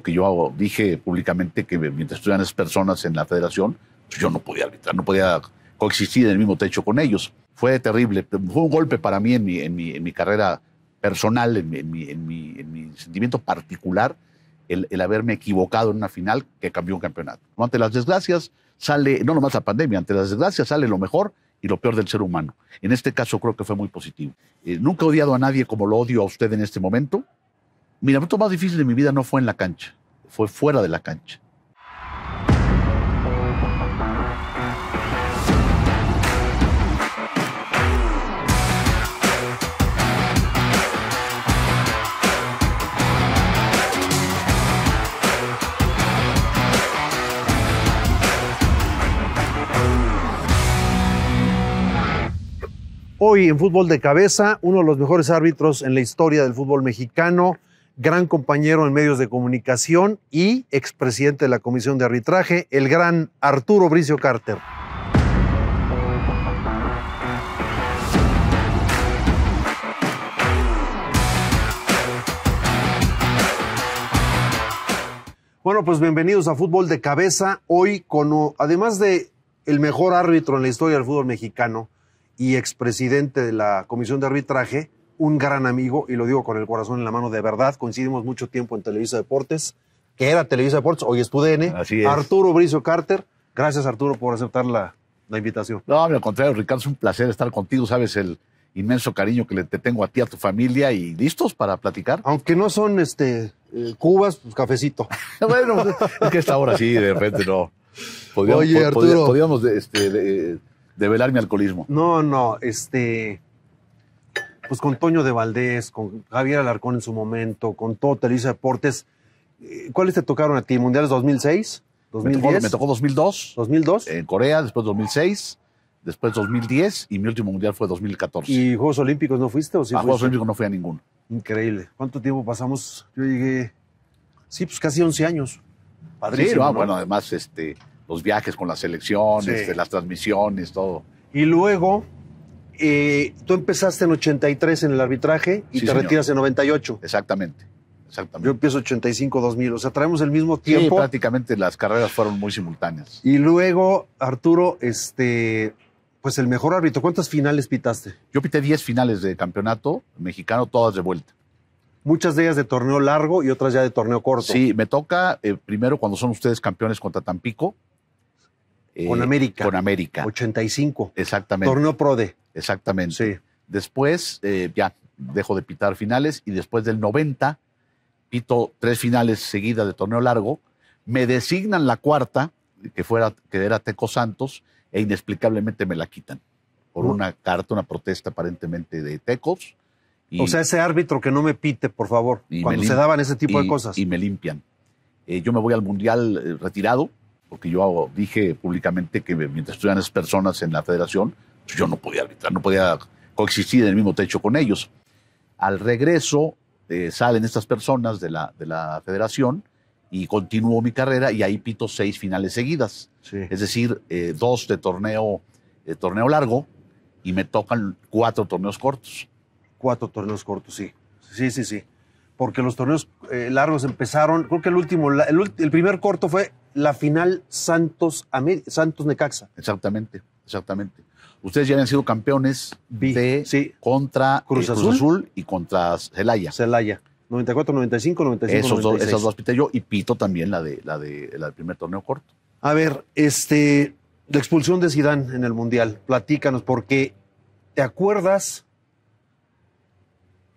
que yo dije públicamente que mientras estuvieran esas personas en la federación, pues yo no podía arbitrar, no podía coexistir en el mismo techo con ellos. Fue terrible, fue un golpe para mí en mi, en mi, carrera personal, en mi, en mi, sentimiento particular, el, el, haberme equivocado en una final que cambió un campeonato. Ante las desgracias sale, no nomás la pandemia, ante las desgracias sale lo mejor y lo peor del ser humano. En este caso creo que fue muy positivo. Eh, nunca he odiado a nadie como lo odio a usted en este momento mi momento más difícil de mi vida no fue en la cancha, fue fuera de la cancha. Hoy en fútbol de cabeza, uno de los mejores árbitros en la historia del fútbol mexicano, gran compañero en medios de comunicación y expresidente de la Comisión de Arbitraje, el gran Arturo Bricio Carter. Bueno, pues bienvenidos a Fútbol de Cabeza. Hoy con, además de el mejor árbitro en la historia del fútbol mexicano y expresidente de la Comisión de Arbitraje, un gran amigo, y lo digo con el corazón en la mano, de verdad, coincidimos mucho tiempo en Televisa Deportes, que era Televisa Deportes, hoy es Arturo Bricio Carter, gracias Arturo por aceptar la, invitación. No, al contrario, Ricardo, es un placer estar contigo, sabes el inmenso cariño que le, te tengo a ti, a tu familia, y listos para platicar. Aunque no son este eh, cubas, pues cafecito. bueno, pues, es que esta hora sí, de repente no. Podríamos, Oye, Arturo. Podríamos, este, develar mi alcoholismo. No, no, este pues con Toño de Valdés, con Javier Alarcón en su momento, con todo Televisa Deportes. Eh, ¿Cuáles te tocaron a ti? ¿Mundiales 2006? 2010? Me tocó, 2002. 2002. En Corea, después 2006, después 2010 y mi último mundial fue 2014. ¿Y Juegos Olímpicos no fuiste o sí? A Juegos Olímpicos no fui a ninguno. Increíble. ¿Cuánto tiempo pasamos? Yo llegué, sí, pues casi 11 años. Padrísimo. Sí, bueno, además este, los viajes con las selecciones, este, las transmisiones, todo. Y luego, eh, tú empezaste en 83 en el arbitraje y te retiras en 98. Exactamente. Exactamente. Yo empiezo 85-2000, o sea, traemos el mismo tiempo. prácticamente las carreras fueron muy simultáneas. Y luego, Arturo, este, pues el mejor árbitro, ¿cuántas finales pitaste? Yo pité 10 finales de campeonato mexicano, todas de vuelta. Muchas de ellas de torneo largo y otras ya de torneo corto. Sí, me toca eh, primero cuando son ustedes campeones contra Tampico, eh, con América. Con América. 85. Exactamente. Torneo PRODE. Exactamente. Después, eh, ya, dejo de pitar finales y después del 90 pito tres finales seguidas de torneo largo, me designan la cuarta, que, fuera, que era Teco Santos, e inexplicablemente me la quitan por una carta, una protesta aparentemente de Tecos. o sea, ese árbitro que no me pite, por favor, cuando se daban ese tipo de cosas. Y me limpian. Eh, yo me voy al Mundial retirado, porque yo dije públicamente que mientras estuvieran esas personas en la federación, pues yo no podía arbitrar, no podía coexistir en el mismo techo con ellos. Al regreso eh, salen estas personas de la, de la federación y continúo mi carrera y ahí pito seis finales seguidas. Es decir, eh, dos de torneo, torneo largo y me tocan cuatro torneos cortos. Cuatro torneos cortos, sí. Sí, sí, sí. Porque los torneos eh, largos empezaron, creo que el último, el, el primer corto fue la final Santos, Santos Necaxa. Exactamente, exactamente. Ustedes ya han sido campeones de sí. contra eh, Cruz Azul. y contra Celaya. Celaya. 94, 95, 95. Esos 96. Dos, esas dos pité yo y pito también la de la del primer torneo corto. A ver, este la expulsión de Sidán en el Mundial. Platícanos porque ¿te acuerdas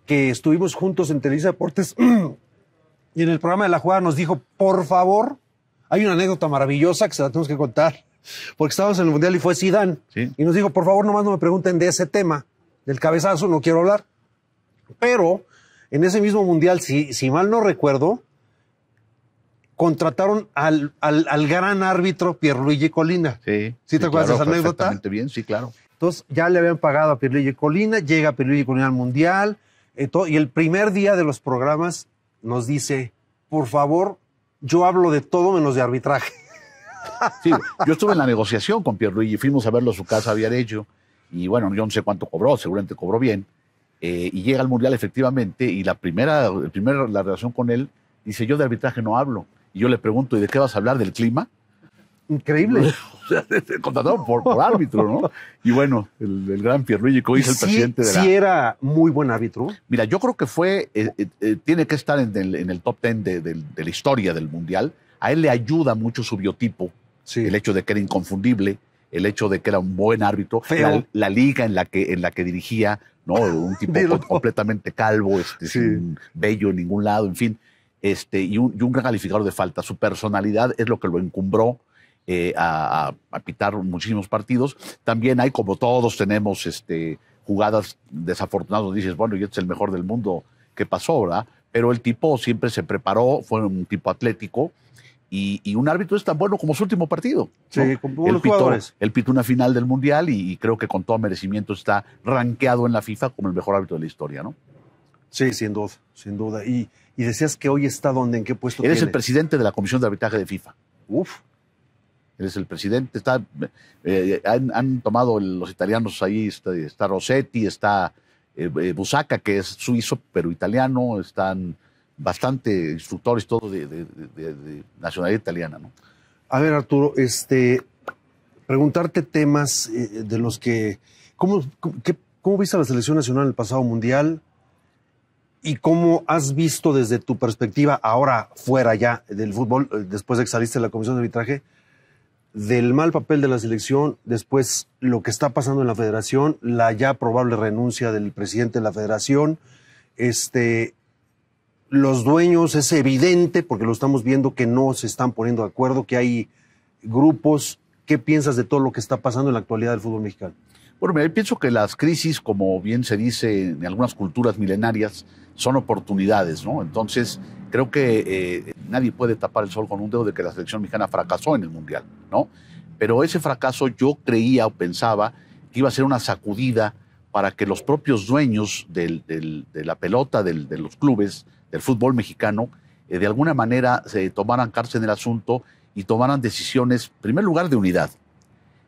que estuvimos juntos en Televisa Deportes y en el programa de la jugada nos dijo, "Por favor, hay una anécdota maravillosa que se la tenemos que contar, porque estábamos en el Mundial y fue Zidane. Y nos dijo, por favor, nomás no me pregunten de ese tema, del cabezazo, no quiero hablar. Pero en ese mismo Mundial, si, mal no recuerdo, contrataron al, al, gran árbitro Pierluigi Colina. Sí. ¿Sí te acuerdas de esa anécdota? bien, sí, claro. Entonces ya le habían pagado a Pierluigi Colina, llega Pierluigi Colina al Mundial, eh, y el primer día de los programas nos dice, por favor, yo hablo de todo menos de arbitraje. Sí, yo estuve en la negociación con Pierluigi, fuimos a verlo a su casa, había hecho, y bueno, yo no sé cuánto cobró, seguramente cobró bien, eh, y llega al Mundial efectivamente, y la primera, la relación con él, dice, yo de arbitraje no hablo, y yo le pregunto, ¿y de qué vas a hablar? ¿Del clima? Increíble. o sea, este, por, árbitro, ¿no? Y bueno, el, gran Pierluigi Coy el presidente de la... ¿Sí era muy buen árbitro? Mira, yo creo que fue, eh, eh, eh, tiene que estar en el, top ten de, la historia del Mundial. A él le ayuda mucho su biotipo, el hecho de que era inconfundible, el hecho de que era un buen árbitro, la, liga en la que, en la que dirigía, ¿no? Un tipo completamente calvo, este, sin bello en ningún lado, en fin. Este, y, un, y un gran calificador de falta. Su personalidad es lo que lo encumbró eh, a, pitar muchísimos partidos. También hay, como todos tenemos este, jugadas desafortunadas, dices, bueno, yo este es el mejor del mundo que pasó, ¿verdad? Pero el tipo siempre se preparó, fue un tipo atlético. Y, un árbitro es tan bueno como su último partido. Sí, con buenos Él pitó una final del Mundial y, creo que con todo merecimiento está rankeado en la FIFA como el mejor árbitro de la historia, ¿no? Sí, sin duda, sin duda. Y, y decías que hoy está donde, en qué puesto. Eres el presidente de la Comisión de Arbitraje de FIFA. Uf es el presidente. Eh, han, tomado los italianos ahí, está, Rossetti, está eh, eh, Busaca, que es suizo pero italiano, están bastante instructores todos de, nacionalidad italiana. ¿no? A ver, Arturo, este, preguntarte temas de los que... ¿Cómo, cómo viste a la selección nacional en el pasado mundial? ¿Y cómo has visto desde tu perspectiva, ahora fuera ya del fútbol, después de que saliste de la comisión de arbitraje, del mal papel de la selección, después lo que está pasando en la federación, la ya probable renuncia del presidente de la federación, este, los dueños, es evidente, porque lo estamos viendo, que no se están poniendo de acuerdo, que hay grupos. ¿Qué piensas de todo lo que está pasando en la actualidad del fútbol mexicano? Bueno, mira, pienso que las crisis, como bien se dice en algunas culturas milenarias, son oportunidades, ¿no? Entonces, creo que eh, nadie puede tapar el sol con un dedo de que la selección mexicana fracasó en el Mundial, ¿no? Pero ese fracaso yo creía o pensaba que iba a ser una sacudida para que los propios dueños de la pelota, de los clubes, del fútbol mexicano, eh, de alguna manera se tomaran cárcel en el asunto y tomaran decisiones, en primer lugar, de unidad.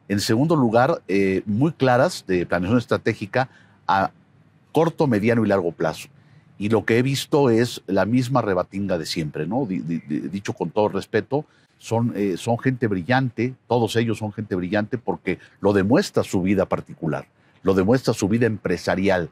En segundo lugar, eh, muy claras de planeación estratégica a corto, mediano y largo plazo y lo que he visto es la misma rebatinga de siempre, ¿no? dicho con todo respeto, son, eh, son gente brillante, todos ellos son gente brillante porque lo demuestra su vida particular, lo demuestra su vida empresarial.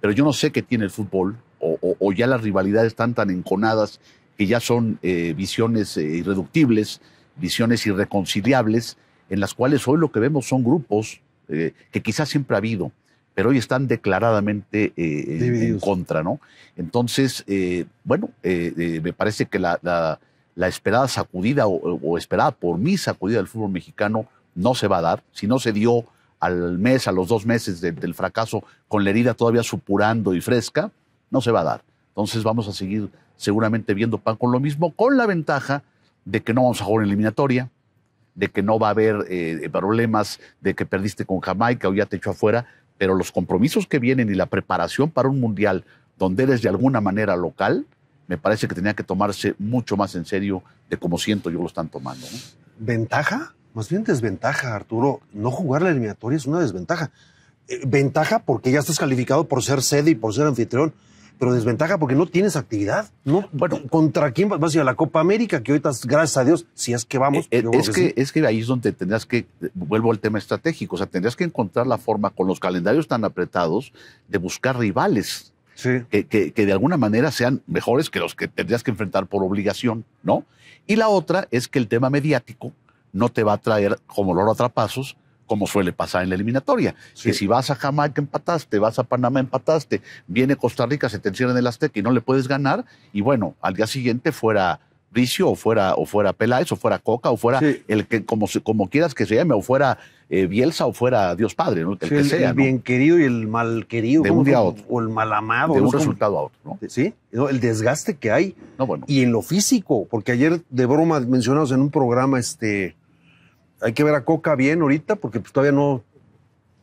Pero yo no sé qué tiene el fútbol, o, ya las rivalidades están tan enconadas que ya son eh, visiones eh, irreductibles, visiones irreconciliables, en las cuales hoy lo que vemos son grupos que quizás siempre ha habido, pero hoy están declaradamente eh, en contra, ¿no? Entonces, eh, bueno, eh, me parece que la, esperada sacudida o, esperada por mí sacudida del fútbol mexicano no se va a dar. Si no se dio al mes, a los dos meses del fracaso, con la herida todavía supurando y fresca, no se va a dar. Entonces vamos a seguir seguramente viendo pan con lo mismo, con la ventaja de que no vamos a jugar en eliminatoria, de que no va a haber problemas, de que perdiste con Jamaica o ya te echó afuera pero los compromisos que vienen y la preparación para un mundial donde eres de alguna manera local, me parece que tenía que tomarse mucho más en serio de como siento yo lo están tomando. ¿Ventaja? Más bien desventaja, Arturo. No jugar la eliminatoria es una desventaja. Eh, ventaja porque ya estás calificado por ser sede y por ser anfitrión pero desventaja porque no tienes actividad. ¿no? Bueno, ¿Contra quién vas? vas a ir a la Copa América? Que ahorita, gracias a Dios, si es que vamos. Eh, eh, es, que, es que ahí es donde tendrías que, vuelvo al tema estratégico, o sea, tendrías que encontrar la forma con los calendarios tan apretados de buscar rivales. Que, de alguna manera sean mejores que los que tendrías que enfrentar por obligación, ¿no? Y la otra es que el tema mediático no te va a traer, como los atrapasos, como suele pasar en la eliminatoria. Que si vas a Jamaica empataste, vas a Panamá empataste, viene Costa Rica, se encierra en el Azteca y no le puedes ganar. Y bueno, al día siguiente fuera Bricio o fuera, o fuera Peláez o fuera Coca o fuera el que, como, como quieras que se llame, o fuera eh, Bielsa o fuera Dios Padre, ¿no? el, que sea. El bien querido y el mal querido. O el mal amado. De un resultado a otro. ¿no? Sí, el desgaste que hay. Bueno. Y en lo físico, porque ayer de broma mencionamos en un programa este hay que ver a Coca bien ahorita porque pues, todavía no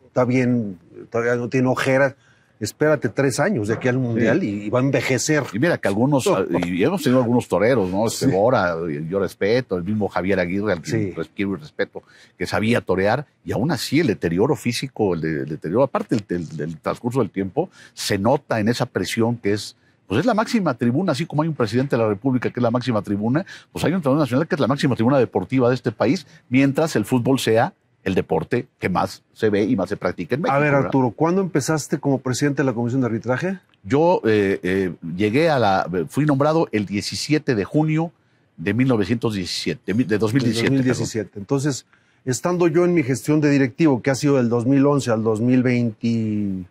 está bien, todavía no tiene ojeras. Espérate tres años de aquí al Mundial y, va a envejecer. Y mira que algunos, y hemos tenido algunos toreros, ¿no? Segura, yo respeto, el mismo Javier Aguirre, al que y respeto, que sabía torear, y aún así el deterioro físico, el deterioro, aparte del transcurso del tiempo, se nota en esa presión que es pues es la máxima tribuna, así como hay un presidente de la República que es la máxima tribuna, pues hay un tribunal nacional que es la máxima tribuna deportiva de este país, mientras el fútbol sea el deporte que más se ve y más se practica en México. A ver, Arturo, ¿cuándo empezaste como presidente de la Comisión de Arbitraje? Yo eh, eh, llegué a la. Fui nombrado el 17 de junio de 1917, de, 2017. 2017. Entonces, estando yo en mi gestión de directivo, que ha sido del 2011 al 2022,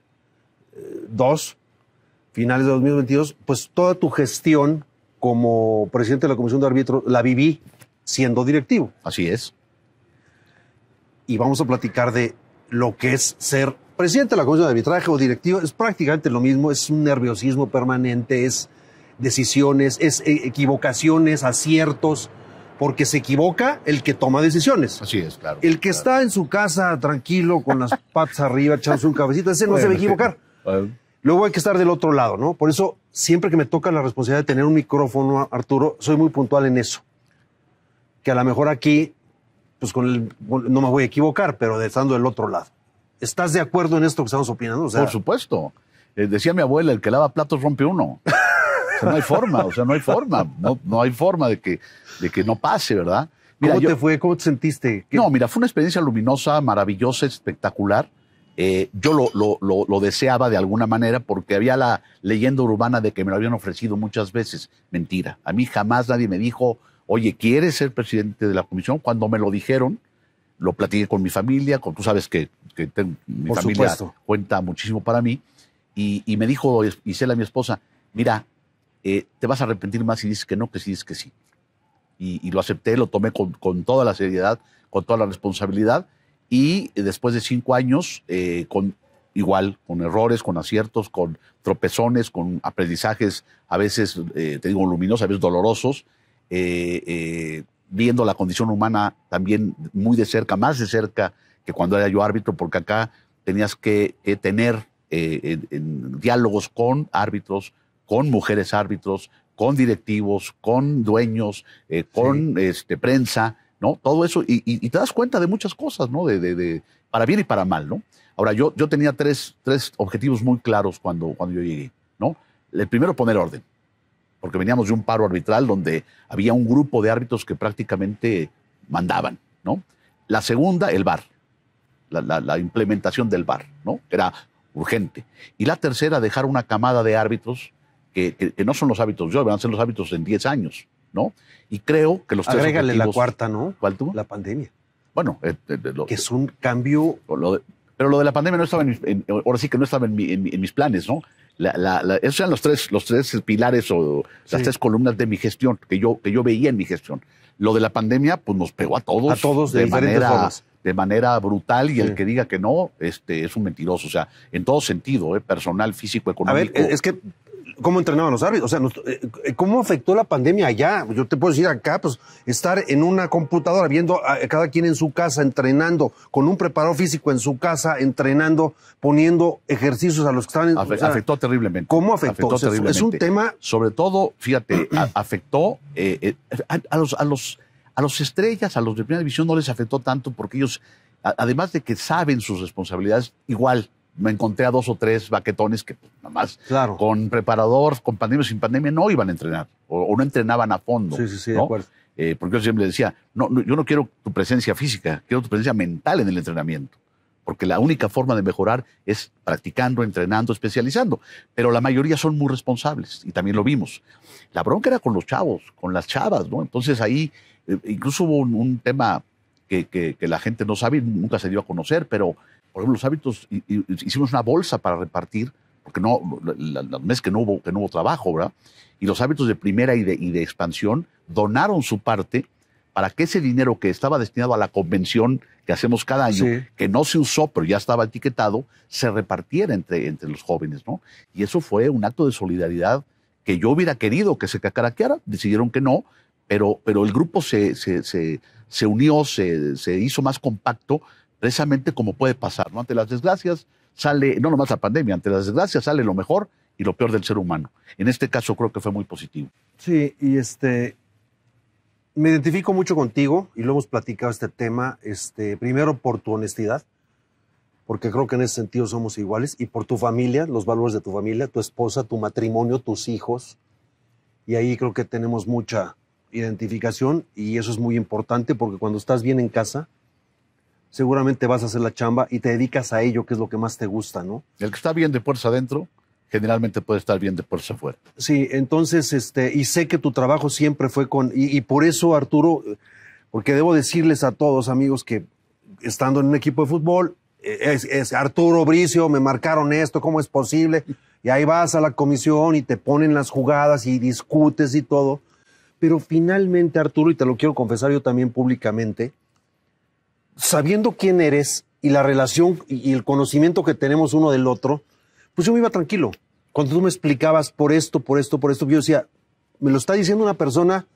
finales de 2022, pues toda tu gestión como presidente de la Comisión de Árbitros la viví siendo directivo. Así es. Y vamos a platicar de lo que es ser presidente de la Comisión de Arbitraje o directivo. Es prácticamente lo mismo, es un nerviosismo permanente, es decisiones, es e-, equivocaciones, aciertos, porque se equivoca el que toma decisiones. Así es, claro. El que está en su casa tranquilo, con las patas arriba, echándose un cafecito, ese no se va a equivocar. Luego hay que estar del otro lado, ¿no? Por eso, siempre que me toca la responsabilidad de tener un micrófono, Arturo, soy muy puntual en eso. Que a lo mejor aquí, pues con el, no me voy a equivocar, pero estando del otro lado. ¿Estás de acuerdo en esto que estamos opinando? Por supuesto. Eh, decía mi abuela, el que lava platos rompe uno. no hay forma, o sea, no hay forma. No, no hay forma de que, de que no pase, ¿verdad? ¿Cómo te fue? ¿Cómo te sentiste? No, mira, fue una experiencia luminosa, maravillosa, espectacular. Eh, yo lo, lo, deseaba de alguna manera porque había la leyenda urbana de que me lo habían ofrecido muchas veces. Mentira. A mí jamás nadie me dijo, oye, ¿quieres ser presidente de la comisión? Cuando me lo dijeron, lo platiqué con mi familia, con, tú sabes que, que mi familia cuenta muchísimo para mí, y, y me dijo la mi esposa, mira, eh, te vas a arrepentir más si dices que no que si dices que sí. Y, lo acepté, lo tomé con, con toda la seriedad, con toda la responsabilidad y después de cinco años, eh, con, igual, con errores, con aciertos, con tropezones, con aprendizajes a veces, eh, te digo, luminosos, a veces dolorosos, eh, viendo la condición humana también muy de cerca, más de cerca que cuando era yo árbitro, porque acá tenías que, tener diálogos con árbitros, con mujeres árbitros, con directivos, con dueños, con este, prensa. Todo eso, y, te das cuenta de muchas cosas, ¿no? De, para bien y para mal, ¿no? Ahora, yo, yo tenía tres, tres objetivos muy claros cuando, cuando yo llegué, ¿no? El primero, poner orden, porque veníamos de un paro arbitral donde había un grupo de árbitros que prácticamente mandaban, ¿no? La segunda, el VAR, la, implementación del VAR, ¿no? Era urgente. Y la tercera, dejar una camada de árbitros que, no son los hábitos yo van a ser los hábitos en 10 años, ¿no? Y creo que los tres Agrégale la cuarta, ¿no? ¿Cuál tuvo? La pandemia. Bueno, eh, eh, lo, que es un cambio... pero lo de la pandemia no estaba en, ahora sí que no estaba en, mis planes, ¿no? esos eran los tres, los tres pilares o las tres columnas de mi gestión, que yo, que yo veía en mi gestión. Lo de la pandemia, pues nos pegó a todos. A todos de, manera, De manera brutal, y el que diga que no, este, es un mentiroso. O sea, en todo sentido, eh, personal, físico, económico. A ver, es que cómo entrenaban los árbitros, o sea, eh, eh, cómo afectó la pandemia allá. Yo te puedo decir acá, pues estar en una computadora viendo a cada quien en su casa entrenando, con un preparado físico en su casa entrenando, poniendo ejercicios a los que estaban. afectó terriblemente. ¿Cómo afectó? Es un tema. Sobre todo, fíjate, afectó eh, a, los a los a los estrellas, a los de primera división no les afectó tanto porque ellos, además de que saben sus responsabilidades, igual me encontré a dos o tres baquetones que pues, nada más con preparador, con pandemia sin pandemia, no iban a entrenar o, no entrenaban a fondo. Sí, sí, sí, de acuerdo. Eh, porque yo siempre decía, no, yo no quiero tu presencia física, quiero tu presencia mental en el entrenamiento. Porque la única forma de mejorar es practicando, entrenando, especializando. Pero la mayoría son muy responsables y también lo vimos. La bronca era con los chavos, con las chavas, ¿no? Entonces ahí eh, incluso hubo un, tema que, que, que, la gente no sabe y nunca se dio a conocer, pero por ejemplo, los hábitos, hicimos una bolsa para repartir, porque no, los meses que no hubo, que no hubo trabajo, ¿verdad? Y los hábitos de primera y de, y de expansión donaron su parte para que ese dinero que estaba destinado a la convención que hacemos cada año, que no se usó, pero ya estaba etiquetado, se repartiera entre, entre los jóvenes, ¿no? Y eso fue un acto de solidaridad que yo hubiera querido que se cacaraqueara, decidieron que no, pero, pero el grupo se, se, se, unió, se, se hizo más compacto precisamente como puede pasar, ¿no? Ante las desgracias sale, no nomás la pandemia, ante las desgracias sale lo mejor y lo peor del ser humano. En este caso creo que fue muy positivo. Sí, y este, me identifico mucho contigo y lo hemos platicado este tema, este, primero por tu honestidad, porque creo que en ese sentido somos iguales, y por tu familia, los valores de tu familia, tu esposa, tu matrimonio, tus hijos, y ahí creo que tenemos mucha identificación y eso es muy importante porque cuando estás bien en casa, seguramente vas a hacer la chamba y te dedicas a ello, que es lo que más te gusta, ¿no? El que está bien de fuerza adentro, generalmente puede estar bien de fuerza afuera. Sí, entonces, este, y sé que tu trabajo siempre fue con, y, por eso, Arturo, porque debo decirles a todos, amigos, que estando en un equipo de fútbol, eh, es, Arturo Bricio, me marcaron esto, ¿cómo es posible? Y ahí vas a la comisión y te ponen las jugadas y discutes y todo. Pero finalmente, Arturo, y te lo quiero confesar yo también públicamente, sabiendo quién eres y la relación y el conocimiento que tenemos uno del otro, pues yo me iba tranquilo. Cuando tú me explicabas por esto, por esto, por esto, yo decía, me lo está diciendo una persona,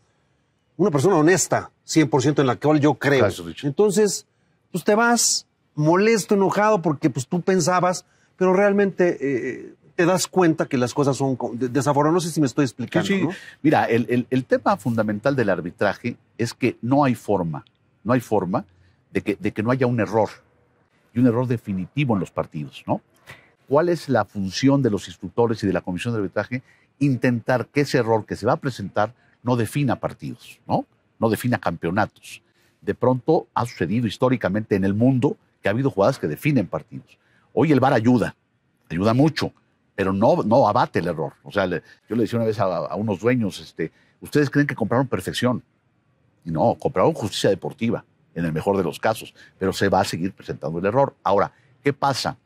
una persona honesta, 100% en la cual yo creo. Entonces, pues te vas molesto, enojado, porque pues tú pensabas, pero realmente eh, te das cuenta que las cosas son desaforadas. No sé si me estoy explicando. Mira, el tema fundamental del arbitraje es que no hay forma, no hay forma de que, no haya un error y un error definitivo en los partidos, ¿no? ¿Cuál es la función de los instructores y de la comisión de arbitraje? Intentar que ese error que se va a presentar no defina partidos, ¿no? No defina campeonatos. De pronto ha sucedido históricamente en el mundo que ha habido jugadas que definen partidos. Hoy el VAR ayuda, ayuda mucho, pero no, no abate el error. O sea, yo le decía una vez a, unos dueños, este, ustedes creen que compraron perfección. Y no, compraron justicia deportiva en el mejor de los casos, pero se va a seguir presentando el error. Ahora, ¿qué pasa?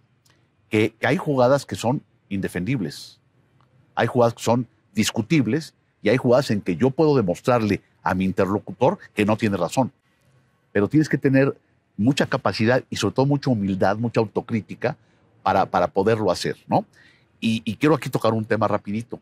Que, hay jugadas que son indefendibles, hay jugadas que son discutibles y hay jugadas en que yo puedo demostrarle a mi interlocutor que no tiene razón. Pero tienes que tener mucha capacidad y sobre todo mucha humildad, mucha autocrítica para, para poderlo hacer, ¿no? Y, quiero aquí tocar un tema rapidito.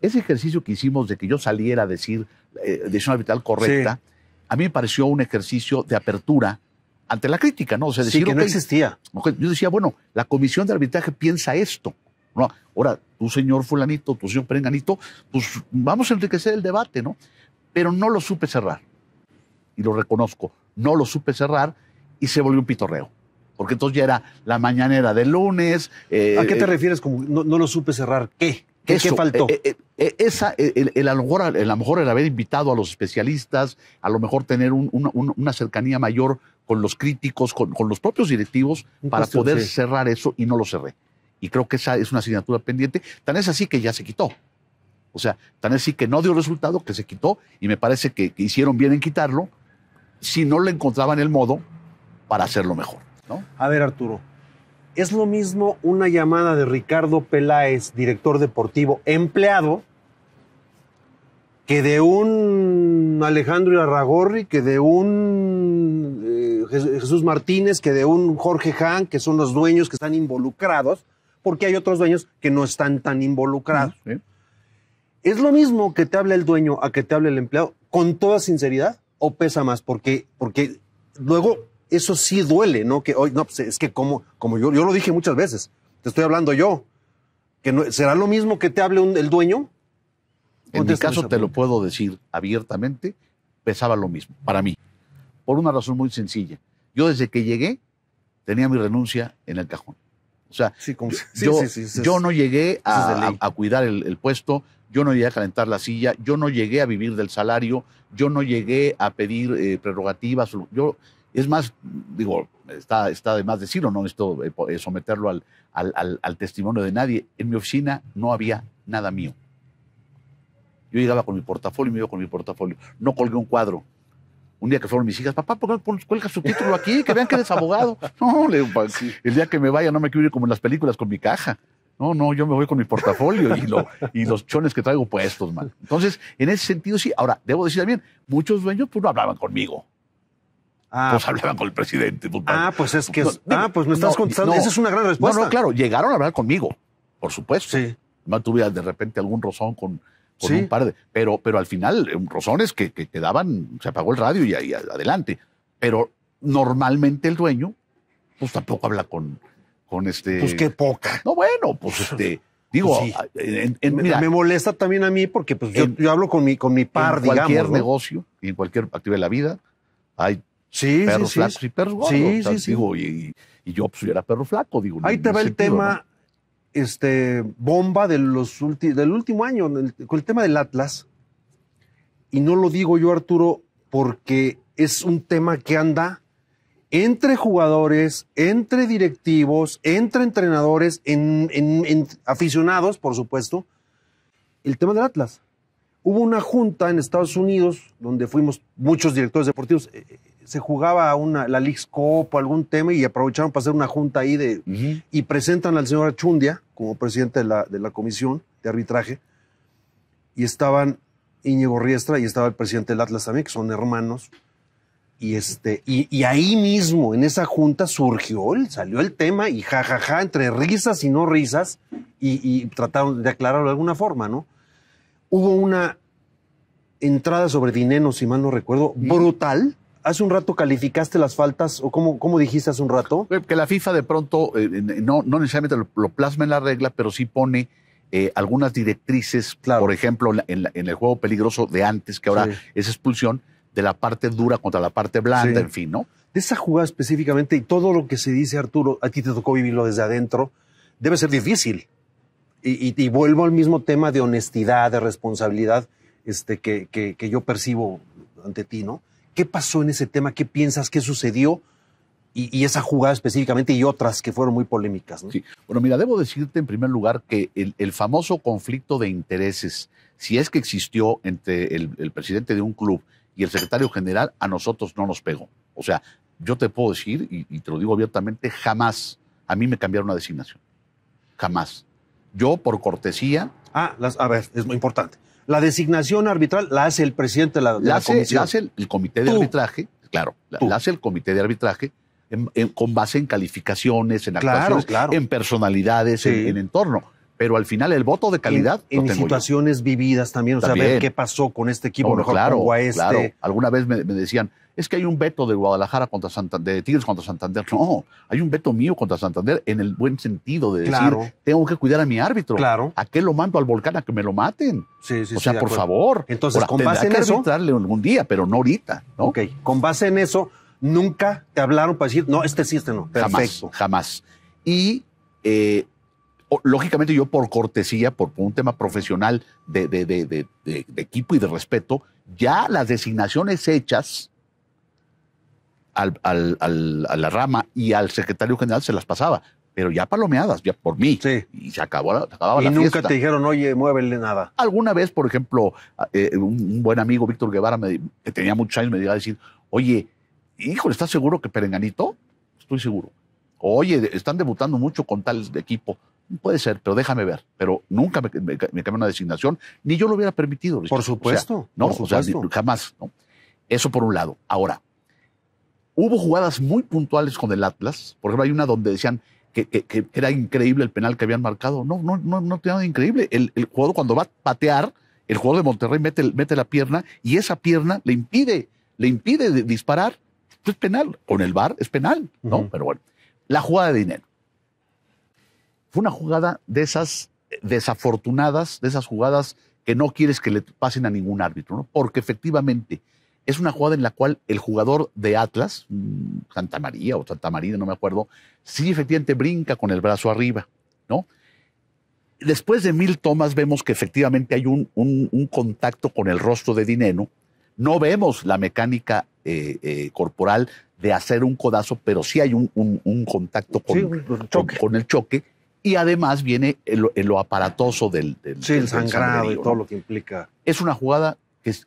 Ese ejercicio que hicimos de que yo saliera a decir de eh, decisión arbitral correcta, a mí me pareció un ejercicio de apertura ante la crítica, ¿no? O decir, sí, que no existía. yo decía, bueno, la comisión de arbitraje piensa esto. ¿no? Ahora, tu señor fulanito, tu señor perenganito, pues vamos a enriquecer el debate, ¿no? Pero no lo supe cerrar. Y lo reconozco, no lo supe cerrar y se volvió un pitorreo. Porque entonces ya era la mañanera del lunes. ¿A qué te eh, refieres como no lo supe cerrar? ¿Qué? ¿Qué, faltó? esa, el, a lo mejor, el, haber invitado a los especialistas, a lo mejor tener una, cercanía mayor con los críticos, con, los propios directivos, para poder cerrar eso y no lo cerré. Y creo que esa es una asignatura pendiente. Tan es así que ya se quitó. O sea, tan es así que no dio resultado, que se quitó, y me parece que, hicieron bien en quitarlo si no le encontraban el modo para hacerlo mejor. ¿no? A ver, Arturo, ¿Es lo mismo una llamada de Ricardo Peláez, director deportivo, empleado, que de un Alejandro Arragorri, que de un eh, Jesús Martínez, que de un Jorge Han, que son los dueños que están involucrados, porque hay otros dueños que no están tan involucrados. ¿Es lo mismo que te hable el dueño a que te hable el empleado con toda sinceridad o pesa más? Porque, porque luego eso sí duele, ¿no? Que hoy, no, pues es que como, como yo, yo lo dije muchas veces, te estoy hablando yo, que no, ¿será lo mismo que te hable el dueño? En mi caso, te lo puedo decir abiertamente, pesaba lo mismo, para mí, por una razón muy sencilla. Yo desde que llegué tenía mi renuncia en el cajón. O sea, yo, no llegué a, cuidar el, puesto, yo no llegué a calentar la silla, yo no llegué a vivir del salario, yo no llegué a pedir eh, prerrogativas. Yo, es más, digo, está, está de más decirlo, no esto eh, eh, someterlo al, al, testimonio de nadie. En mi oficina no había nada mío. Yo llegaba con mi portafolio y me iba con mi portafolio. No colgué un cuadro. Un día que fueron mis hijas, papá, ¿por qué cuelga su título aquí? Que vean que eres abogado. No, pues, el día que me vaya no me quiero ir como en las películas con mi caja. No, no, yo me voy con mi portafolio y, los chones que traigo puestos, man. Entonces, en ese sentido sí. Ahora, debo decir también, muchos dueños pues no hablaban conmigo. Ah, pues, pues hablaba con el presidente. Pues, ah, pues es que. ah, pues me estás contestando. Esa es una gran respuesta. No, claro, llegaron a hablar conmigo, por supuesto. Sí. No tuve de repente algún rozón con, un par de. Pero, pero al final, eh, rozones que, quedaban, se apagó el radio y, ahí adelante. Pero normalmente el dueño, pues tampoco habla con, con este. Pues qué poca. No, bueno, pues este. Pues digo, me molesta también a mí porque pues, yo, hablo con mi, con mi par, en cualquier negocio y en cualquier actividad de la vida hay Sí, sí, sí. y Sí, sí, y, yo pues era perro flaco, digo. Ahí te va el tema, este, bomba de los del último año, el, con el tema del Atlas. Y no lo digo yo, Arturo, porque es un tema que anda entre jugadores, entre directivos, entre entrenadores, en, en aficionados, por supuesto, el tema del Atlas hubo una junta en Estados Unidos donde fuimos muchos directores deportivos, eh, eh, se jugaba una, la Leagues o algún tema y aprovecharon para hacer una junta ahí de, y presentan al señor Achundia como presidente de la, de la comisión de arbitraje y estaban Íñigo Riestra y estaba el presidente del Atlas también, que son hermanos. Y, este, y, ahí mismo, en esa junta, surgió, salió el tema y jajaja, ja, ja, entre risas y no risas, y, y, trataron de aclararlo de alguna forma, ¿no? Hubo una entrada sobre dinero, si mal no recuerdo, brutal, hace un rato calificaste las faltas, o cómo, dijiste hace un rato. Eh, que la FIFA de pronto eh, eh, no, no, necesariamente lo, plasma en la regla, pero sí pone algunas directrices, claro. por ejemplo, en, el juego peligroso de antes, que ahora es expulsión, de la parte dura contra la parte blanda, en fin, ¿no? De esa jugada específicamente y todo lo que se dice, Arturo, a ti te tocó vivirlo desde adentro, debe ser difícil. Y, vuelvo al mismo tema de honestidad, de responsabilidad este, que, que yo percibo ante ti, ¿no? ¿Qué pasó en ese tema? ¿Qué piensas? ¿Qué sucedió? Y, esa jugada específicamente y otras que fueron muy polémicas. Sí. Bueno, mira, debo decirte en primer lugar que el, famoso conflicto de intereses, si es que existió entre el, presidente de un club y el secretario general, a nosotros no nos pegó. O sea, yo te puedo decir, y, te lo digo abiertamente, jamás a mí me cambiaron una designación. Jamás. Yo, por cortesía. Ah, las, a ver, es muy importante. La designación arbitral la hace el presidente de la, de la, comisión. hace el, comité de arbitraje, claro, la, hace el comité de arbitraje con base en calificaciones, en actuaciones, en personalidades, en, entorno. Pero al final el voto de calidad. En, situaciones vividas también, o sea, ver qué pasó con este equipo, oh, mejor este. Claro. Alguna vez me decían, es que hay un veto de Guadalajara contra Santander, de Tigres contra Santander. No, hay un veto mío contra Santander en el buen sentido de decir, tengo que cuidar a mi árbitro. Claro. ¿A qué lo mando al volcán a que me lo maten? Sí, sí, o sea, por favor. Entonces, con base en algún día, pero no ahorita. Ok, con base en eso, nunca te hablaron para decir, no, este sí, este no. Jamás, jamás. Y. Eh, lógicamente yo por cortesía, por, un tema profesional de, equipo y de respeto, ya las designaciones hechas al, a la rama y al secretario general se las pasaba, pero ya palomeadas, ya por mí. Sí. Y se acabó la, y nunca te dijeron, oye, muévele nada. Alguna vez, por ejemplo, eh, un, buen amigo, Víctor Guevara, me, que tenía muchos años, me iba a decir, oye, híjole, ¿estás seguro que Perenganito? Estoy seguro. Oye, están debutando mucho con tal equipo. Puede ser, pero déjame ver. Pero nunca me, me, cambió una designación, ni yo lo hubiera permitido. Por supuesto. no, O sea, jamás. Eso por un lado. Ahora, Hubo jugadas muy puntuales con el Atlas. Por ejemplo, hay una donde decían que, era increíble el penal que habían marcado. No, no, no, no tiene nada de increíble. El, jugador cuando va a patear, el jugador de Monterrey mete, la pierna y esa pierna le impide, le impide disparar. es penal. Con el VAR es penal, ¿no? Pero bueno. La jugada de dinero. Fue una jugada de esas desafortunadas, de esas jugadas que no quieres que le pasen a ningún árbitro, ¿no? Porque efectivamente es una jugada en la cual el jugador de Atlas, mm, Santa María o Santa María, no me acuerdo, sí efectivamente brinca con el brazo arriba, ¿no? Después de mil tomas vemos que efectivamente hay un, contacto con el rostro de Dineno. No vemos la mecánica eh, eh, corporal de hacer un codazo, pero sí hay un, contacto con, el choque y además viene lo aparatoso del, sí, el sangrado y todo lo que implica. Es una jugada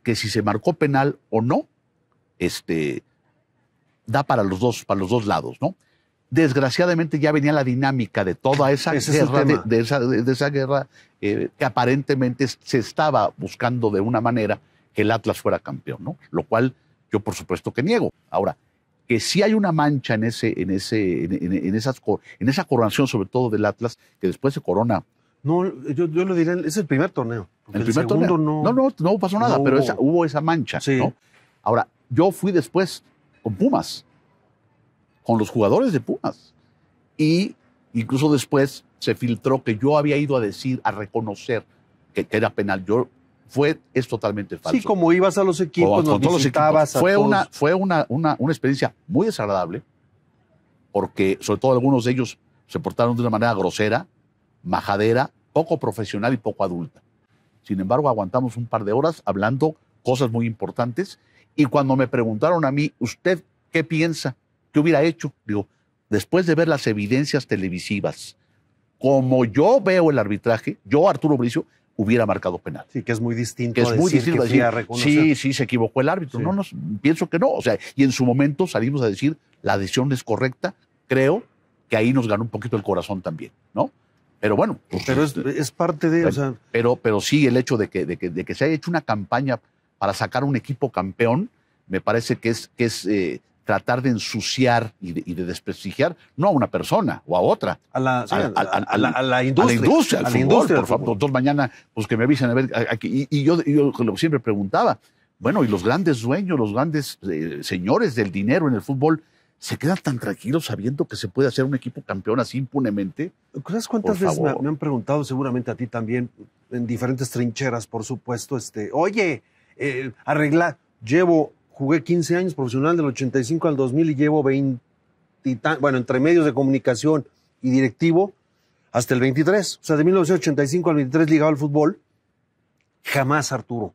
que, si se marcó penal o no, este, da para los dos, para los dos lados, ¿no? Desgraciadamente ya venía la dinámica de toda esa guerra, de, esa, guerra eh, que aparentemente se estaba buscando de una manera que el Atlas fuera campeón, ¿no? Lo cual yo por supuesto que niego. Ahora, que si hay una mancha en, ese, en, ese, en, esas, en esa coronación, sobre todo del Atlas, que después se corona no, yo, yo lo diré, es el primer torneo. El, primer torneo. No, no, no, no pasó nada, pero hubo. Esa, mancha. Ahora, yo fui después con Pumas, con los jugadores de Pumas. Y incluso después se filtró que yo había ido a decir, a reconocer que, era penal. Yo fue, es totalmente falso. Sí, como ibas a los equipos, no visitabas Fue, Una, fue una, una, una experiencia muy desagradable, porque sobre todo algunos de ellos se portaron de una manera grosera, majadera, poco profesional y poco adulta. Sin embargo, aguantamos un par de horas hablando cosas muy importantes y cuando me preguntaron a mí, ¿usted qué piensa? ¿Qué hubiera hecho? Digo, después de ver las evidencias televisivas, como yo veo el arbitraje, yo, Arturo Bricio, hubiera marcado penal. Sí, que es muy distinto. es muy sí, sí, se equivocó el árbitro. No, no, pienso que no. O sea, y en su momento salimos a decir, la decisión es correcta. Creo que ahí nos ganó un poquito el corazón también, ¿no? Pero bueno. Pero es, es parte de. pero, pero sí, el hecho de que, de, que, de que se haya hecho una campaña para sacar un equipo campeón, me parece que es, que es eh, tratar de ensuciar y de, y de, desprestigiar, no a una persona o a otra. A la, industria. al fútbol, por favor. mañana, pues que me avisen a ver. Aquí, y, yo, yo, siempre preguntaba, bueno, y los grandes dueños, los grandes eh, señores del dinero en el fútbol, ¿Se queda tan tranquilo sabiendo que se puede hacer un equipo campeón así impunemente? ¿Sabes cuántas veces me, han preguntado, seguramente a ti también, en diferentes trincheras, por supuesto, este, oye, eh, arregla, llevo, jugué 15 años profesional del 85 al 2000 y llevo 20, bueno, entre medios de comunicación y directivo, hasta el 23, o sea, de 1985 al 23 ligado al fútbol, jamás Arturo,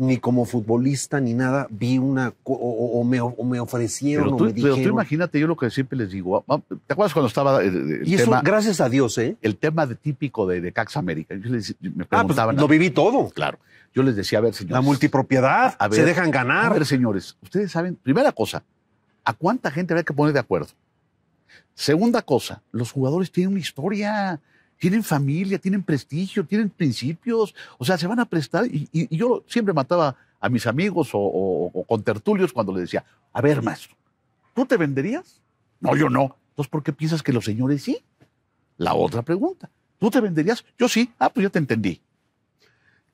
ni como futbolista, ni nada, vi una, o, me, me, ofrecieron, o me dijeron. Pero tú imagínate, yo lo que siempre les digo, ah, ah, ¿te acuerdas cuando estaba el, y eso, gracias a Dios, ¿eh? El tema de, típico de, de Cax América, yo les, me Ah, pues, lo viví todo. Claro. Yo les decía, a ver, señores. La multipropiedad, a se dejan ganar. A ver, señores, ustedes saben, primera cosa, ¿a cuánta gente había que poner de acuerdo? Segunda cosa, los jugadores tienen una historia tienen familia, tienen prestigio, tienen principios, o sea, se van a prestar. Y, yo siempre mataba a mis amigos o, con tertulios cuando les decía, a ver, maestro, ¿tú te venderías? No, yo no. Entonces, ¿por qué piensas que los señores sí? La otra pregunta. ¿Tú te venderías? Yo sí. Ah, pues ya te entendí.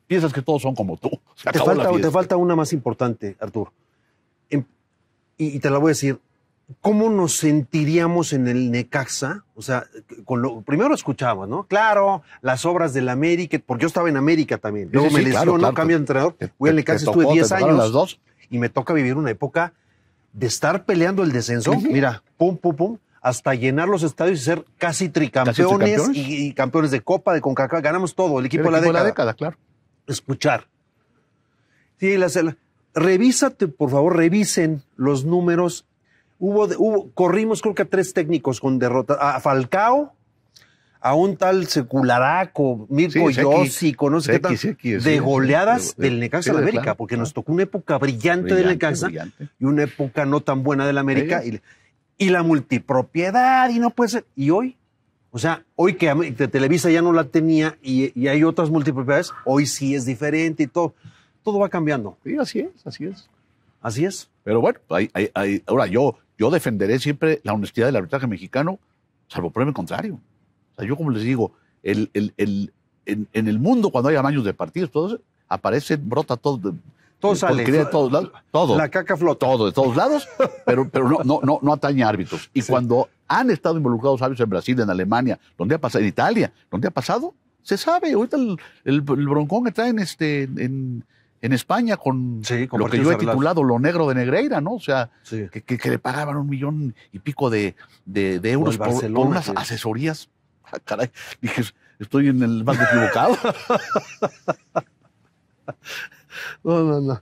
Piensas que todos son como tú. te, falta, una más importante, Artur. Em, y, te la voy a decir. ¿cómo nos sentiríamos en el Necaxa? O sea, con lo, primero escuchamos, ¿no? Claro, las obras del América, porque yo estaba en América también. Luego me lesionó, cambio de entrenador. Voy al Necaxa, estuve 10 años. Y me toca vivir una época de estar peleando el descenso. Mira, pum, pum, pum, hasta llenar los estadios y ser casi tricampeones, Y, campeones de Copa, de Concacaf. Ganamos todo, el equipo, de, la década. claro. Escuchar. Sí, la, revísate, por favor, revisen los números Hubo, hubo, corrimos creo que a tres técnicos con derrota. A Falcao, a un tal Secularaco, Mirko sí, conoce no de goleadas del Necaxa de América, porque nos tocó una época brillante, del Necaxa y una época no tan buena del América. Y, la multipropiedad, y no puede ser. Y hoy, o sea, hoy que Televisa ya no la tenía y, hay otras multipropiedades, hoy sí es diferente y todo. Todo va cambiando. Sí, así es, así es. Así es. Pero bueno, ahora yo, yo defenderé siempre la honestidad del arbitraje mexicano, salvo prueba el contrario. yo como les digo, el, en, el mundo cuando hay amaños de partidos, todos aparece, brota todo. todo sale. todos todo. La caca flota. Todo, de todos lados, pero, no, atañe árbitros. Y cuando han estado involucrados árbitros en Brasil, en Alemania, donde ha pasado, en Italia, donde ha pasado, se sabe. Ahorita el, el, broncón está en este, en, en España con lo que yo he titulado Lo Negro de Negreira, ¿no? O sea, que, le pagaban un millón y pico de, euros por, unas asesorías. Ah, caray, dije, estoy en el más equivocado. no, no, no,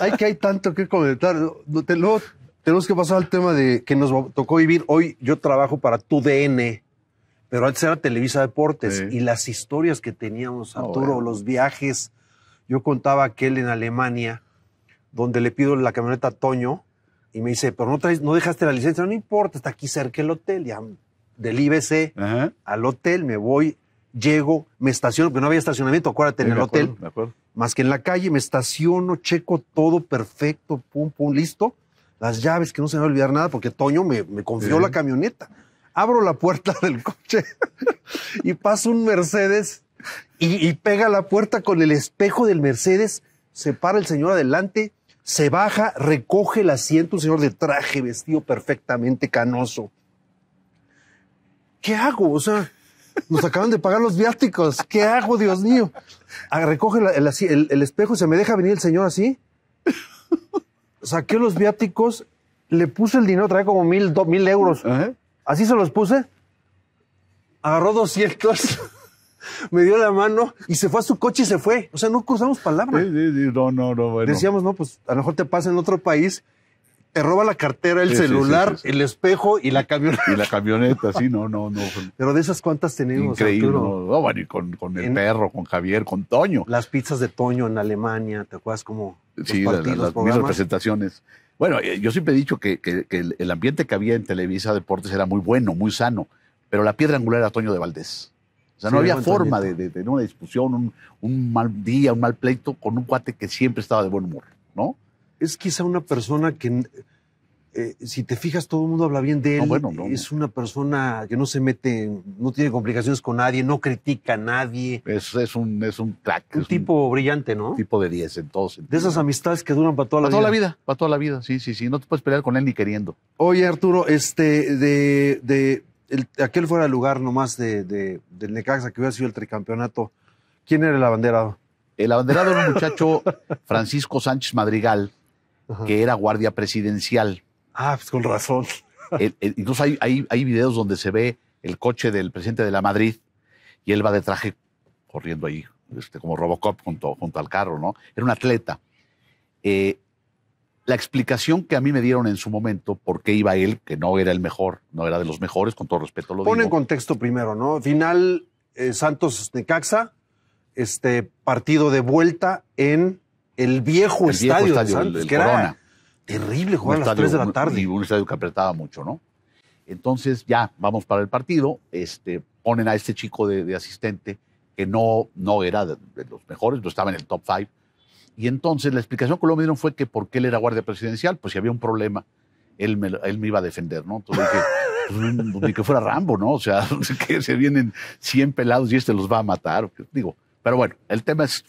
hay que hay tanto que comentar. luego tenemos que pasar al tema de que nos tocó vivir. Hoy yo trabajo para tu DN pero antes era Televisa Deportes y las historias que teníamos, Arturo, los viajes, yo contaba aquel en Alemania, donde le pido la camioneta a Toño y me dice, pero no, traes, no dejaste la licencia, no, importa, está aquí cerca el hotel. Ya, del IBC al hotel, me voy, llego, me estaciono, porque no había estacionamiento, acuérdate, en el hotel, más que en la calle, me estaciono, checo todo perfecto, pum, pum, listo. Las llaves, que no se me va a olvidar nada, porque Toño me, confió la camioneta. Abro la puerta del coche y paso un Mercedes y, pega la puerta con el espejo del Mercedes, se para el señor adelante, se baja, recoge el asiento, un señor de traje, vestido perfectamente canoso. ¿Qué hago? O sea, nos acaban de pagar los viáticos. ¿Qué hago, Dios mío? Ah, recoge el, espejo se me deja venir el señor así. Saqué los viáticos, le puse el dinero, trae como mil, dos mil euros. Así se los puse. Agarró 200 me dio la mano y se fue a su coche y se fue. O sea, no cruzamos palabras. No, no, no. Decíamos, no, pues a lo mejor te pasa en otro país, te roba la cartera, el celular, el espejo y la camioneta. Y la camioneta, sí, no, no, no. Pero de esas cuantas tenemos, Increíble, No, No, bueno, y con, el perro, con Javier, con Toño. Las pizzas de Toño en Alemania, ¿te acuerdas cómo? Sí, las, representaciones. Bueno, eh, yo siempre he dicho que, que, el ambiente que había en Televisa Deportes era muy bueno, muy sano, pero la piedra angular era Toño de Valdés. O sea, no había forma de, tener una discusión, un, mal día, un mal pleito con un cuate que siempre estaba de buen humor, ¿no? Es quizá una persona que, eh, si te fijas, todo el mundo habla bien de él. No, bueno, no, es una persona que no se mete, no tiene complicaciones con nadie, no critica a nadie. Es, un, es un crack. Un tipo brillante, ¿no? tipo de 10 Entonces. De esas amistades que duran para toda la vida. Para toda la vida, para toda la vida, sí, sí, sí. No te puedes pelear con él ni queriendo. Oye, Arturo, este, de, de aquel fuera el lugar nomás de, de, del Necaxa que hubiera sido el tricampeonato, ¿quién era el abanderado? El abanderado era un muchacho, Francisco Sánchez Madrigal, que era guardia presidencial. Ah, pues con razón. Entonces hay, hay, videos donde se ve el coche del presidente de la Madrid y él va de traje corriendo ahí, este, como Robocop junto, junto al carro, ¿no? Era un atleta. Eh, la explicación que a mí me dieron en su momento, por qué iba él, que no era el mejor, no era de los mejores, con todo respeto lo Pone digo. en contexto primero, ¿no? Final eh, Santos Necaxa, este partido de vuelta en el viejo, estadio, de Santos, que era terrible jugar a las 3 de la tarde. Y un estadio que apretaba mucho, ¿no? Entonces ya vamos para el partido, este, ponen a este chico de, asistente que no, no era de, de los mejores, no estaba en el top 5 y entonces la explicación que luego me dieron fue que porque él era guardia presidencial, pues si había un problema, él me, iba a defender, ¿no? Entonces dije, pues, ni que fuera Rambo, ¿no? O sea, que se vienen 100 pelados y este los va a matar. Digo, pero bueno, el tema es,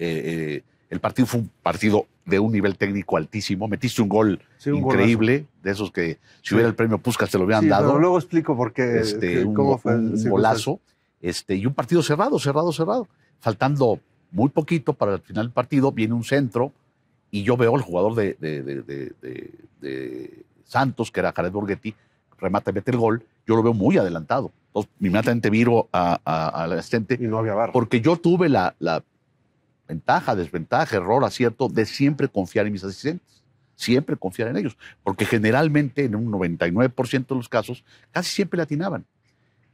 eh, eh, el partido fue un partido de un nivel técnico altísimo. Metiste un gol increíble, de esos que si hubiera el premio Puskas te lo hubieran dado. luego explico por qué, este, cómo fue. golazo. Pues, este, y un partido cerrado, cerrado, cerrado. Faltando muy poquito para el final del partido, viene un centro y yo veo al jugador de, Santos, que era Jared Borghetti, remata, y mete el gol, yo lo veo muy adelantado. Entonces, inmediatamente viro al asistente. Porque yo tuve la, la ventaja, desventaja, error, acierto, de siempre confiar en mis asistentes, siempre confiar en ellos, porque generalmente en un 99% de los casos casi siempre le atinaban.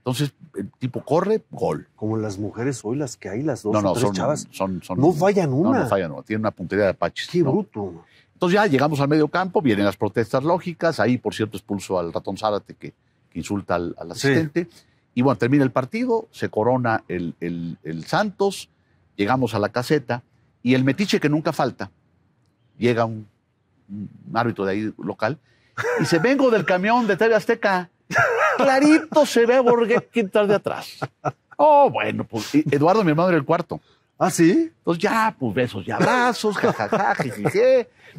Entonces, el tipo corre, gol. Como las mujeres hoy, las que hay, las dos tres chavas. no fallan una. No, no fallan una. Tienen una puntería de apaches. Qué bruto. Entonces ya llegamos al medio campo, vienen las protestas lógicas. Ahí, por cierto, expulso al ratón Zárate que, insulta al, asistente. Y bueno, termina el partido, se corona el, Santos, llegamos a la caseta y el metiche que nunca falta, llega un, árbitro de ahí local y se vengo del camión de TV Azteca. clarito se ve a quintal de atrás. Oh, bueno, pues Eduardo, mi hermano, en el cuarto. ¿Ah, sí? Entonces ya, pues besos y abrazos, jajaja,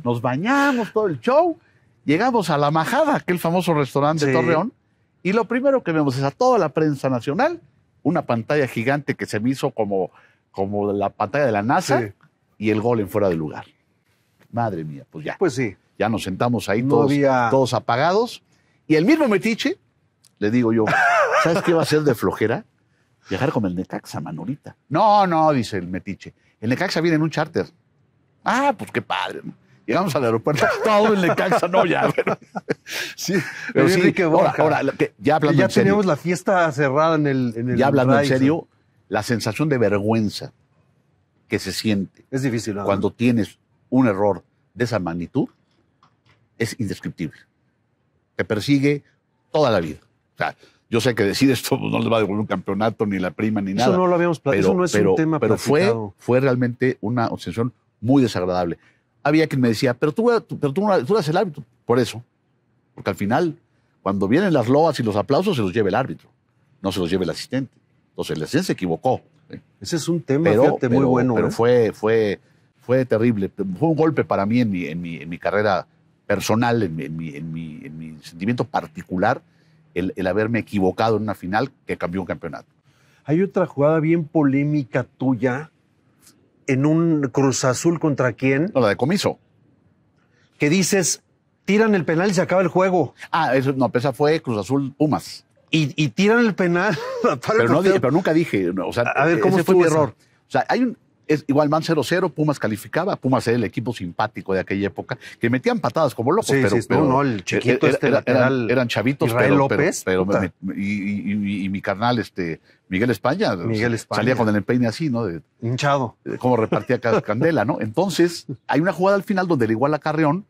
Nos bañamos, todo el show. Llegamos a La Majada, aquel famoso restaurante de Torreón. Y lo primero que vemos es a toda la prensa nacional, una pantalla gigante que se me hizo como, como la pantalla de la NASA y el gol en fuera de lugar. Madre mía, pues ya. Pues sí. Ya nos sentamos ahí todos apagados. Y el mismo Metiche, le digo yo, ¿sabes qué va a ser de flojera? Viajar con el Necaxa, Manolita. No, no, dice el metiche. El Necaxa viene en un charter. Ah, pues qué padre. Llegamos al aeropuerto, todo el Necaxa, no ya. sí, pero sí, Ahora, ya hablando en serio. Ya teníamos la fiesta cerrada en el. ya hablando en serio, la sensación de vergüenza que se siente. Es difícil. Cuando tienes un error de esa magnitud, es indescriptible. Te persigue toda la vida sea, yo sé que decides esto, pues, no le va a devolver un campeonato, ni la prima, ni nada. Eso no lo habíamos platicado, eso no es un tema Pero fue, fue realmente una obsesión muy desagradable. Había quien me decía, pero tú, pero tú, el árbitro, por eso. Porque al final, cuando vienen las loas y los aplausos, se los lleva el árbitro, no se los lleva el asistente. Entonces, el asistente se equivocó. Ese es un tema muy bueno. Pero ¿eh? fue, fue, fue terrible. Fue un golpe para mí en mi, en carrera personal, en en en mi sentimiento particular el, haberme equivocado en una final que cambió un campeonato. Hay otra jugada bien polémica tuya en un Cruz Azul contra quién? No, la de Comiso. Que dices, tiran el penal y se acaba el juego. Ah, eso, no, esa fue Cruz Azul Pumas. Y, tiran el penal. Pero, nunca dije. o sea, a ver, ¿cómo fue mi error? O sea, hay un, es, igual man 0-0, Pumas calificaba, Pumas era el equipo simpático de aquella época, que metían patadas como locos, pero, no, el chiquito este eran, chavitos, pero, López, y, mi carnal, este Miguel España, Miguel España, salía con el empeine así, ¿no? De, Hinchado. Como cómo repartía candela, ¿no? Entonces, hay una jugada al final donde le igual eh, a Carreón,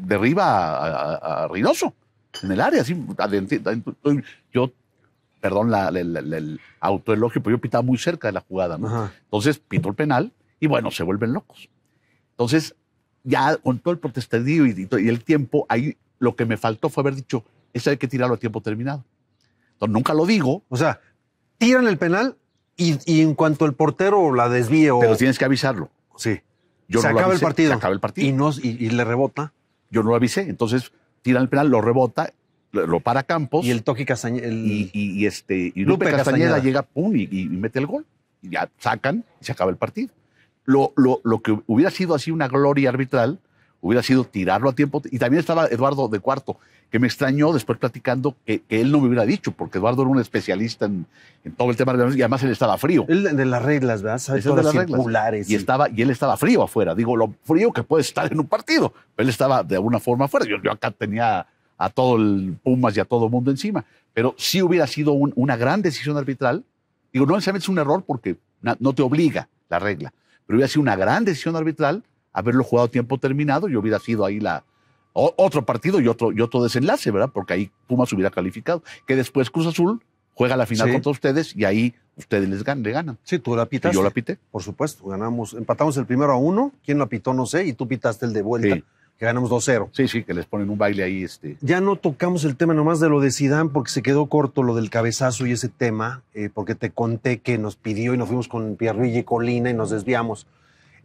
derriba a, a Reynoso en el área. Así, yo perdón, el autoelogio, pero yo pitaba muy cerca de la jugada, ¿no? Entonces pito el penal y bueno, se vuelven locos. Entonces, ya con todo el protestadío y, el tiempo, ahí lo que me faltó fue haber dicho, ese hay que tirarlo a tiempo terminado. Entonces, nunca lo digo. O sea, tiran el penal y, en cuanto el portero la desvíe o... Pero tienes que avisarlo. Sí. Yo se acaba el partido. el partido. Y, y le rebota. Yo no lo avisé. Entonces, tiran el penal, lo rebota lo para Campos. Y el Toque Castañeda. Y, este, y Lupe, Castañeda, llega, pum, y, mete el gol. Y ya sacan y se acaba el partido. Lo, lo, que hubiera sido así una gloria arbitral, hubiera sido tirarlo a tiempo. Y también estaba Eduardo de Cuarto, que me extrañó después platicando que, él no me hubiera dicho, porque Eduardo era un especialista en, todo el tema de y además él estaba frío. Él de las reglas, ¿verdad? de las reglas. Y, estaba, y él estaba frío afuera. Digo, lo frío que puede estar en un partido. él estaba de alguna forma afuera. yo acá tenía a todo el Pumas y a todo el mundo encima. Pero sí hubiera sido una gran decisión arbitral. Digo, no necesariamente es un error porque no te obliga la regla, pero hubiera sido una gran decisión arbitral haberlo jugado a tiempo terminado y hubiera sido ahí la, otro partido y otro, y otro desenlace, ¿verdad? Porque ahí Pumas hubiera calificado. Que después Cruz Azul juega la final contra ustedes y ahí ustedes les ganan, le ganan. Sí, tú la pitaste. yo la pité. Por supuesto, ganamos, empatamos el primero a uno, quién la pitó no sé, y tú pitaste el de vuelta. Sí que ganamos 2-0. Sí, sí, que les ponen un baile ahí. Este. Ya no tocamos el tema nomás de lo de Sidán porque se quedó corto lo del cabezazo y ese tema, eh, porque te conté que nos pidió y nos fuimos con Pierre y Colina y nos desviamos.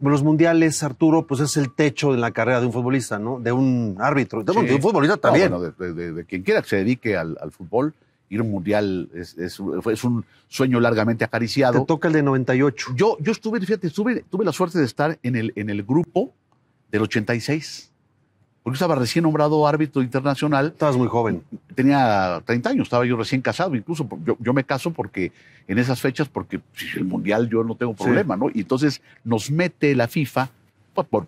Los mundiales, Arturo, pues es el techo de la carrera de un futbolista, ¿no? De un árbitro, de, un futbolista también. de, quien quiera que se dedique al, fútbol, ir a un mundial es, un sueño largamente acariciado. Te toca el de 98. Yo, yo estuve, fíjate, estuve, tuve la suerte de estar en el, en el grupo del 86 porque estaba recién nombrado árbitro internacional. Estabas muy joven. Tenía 30 años, estaba yo recién casado, incluso yo, me caso porque en esas fechas, porque el mundial yo no tengo problema, ¿no? Y entonces nos mete la FIFA, pues, por,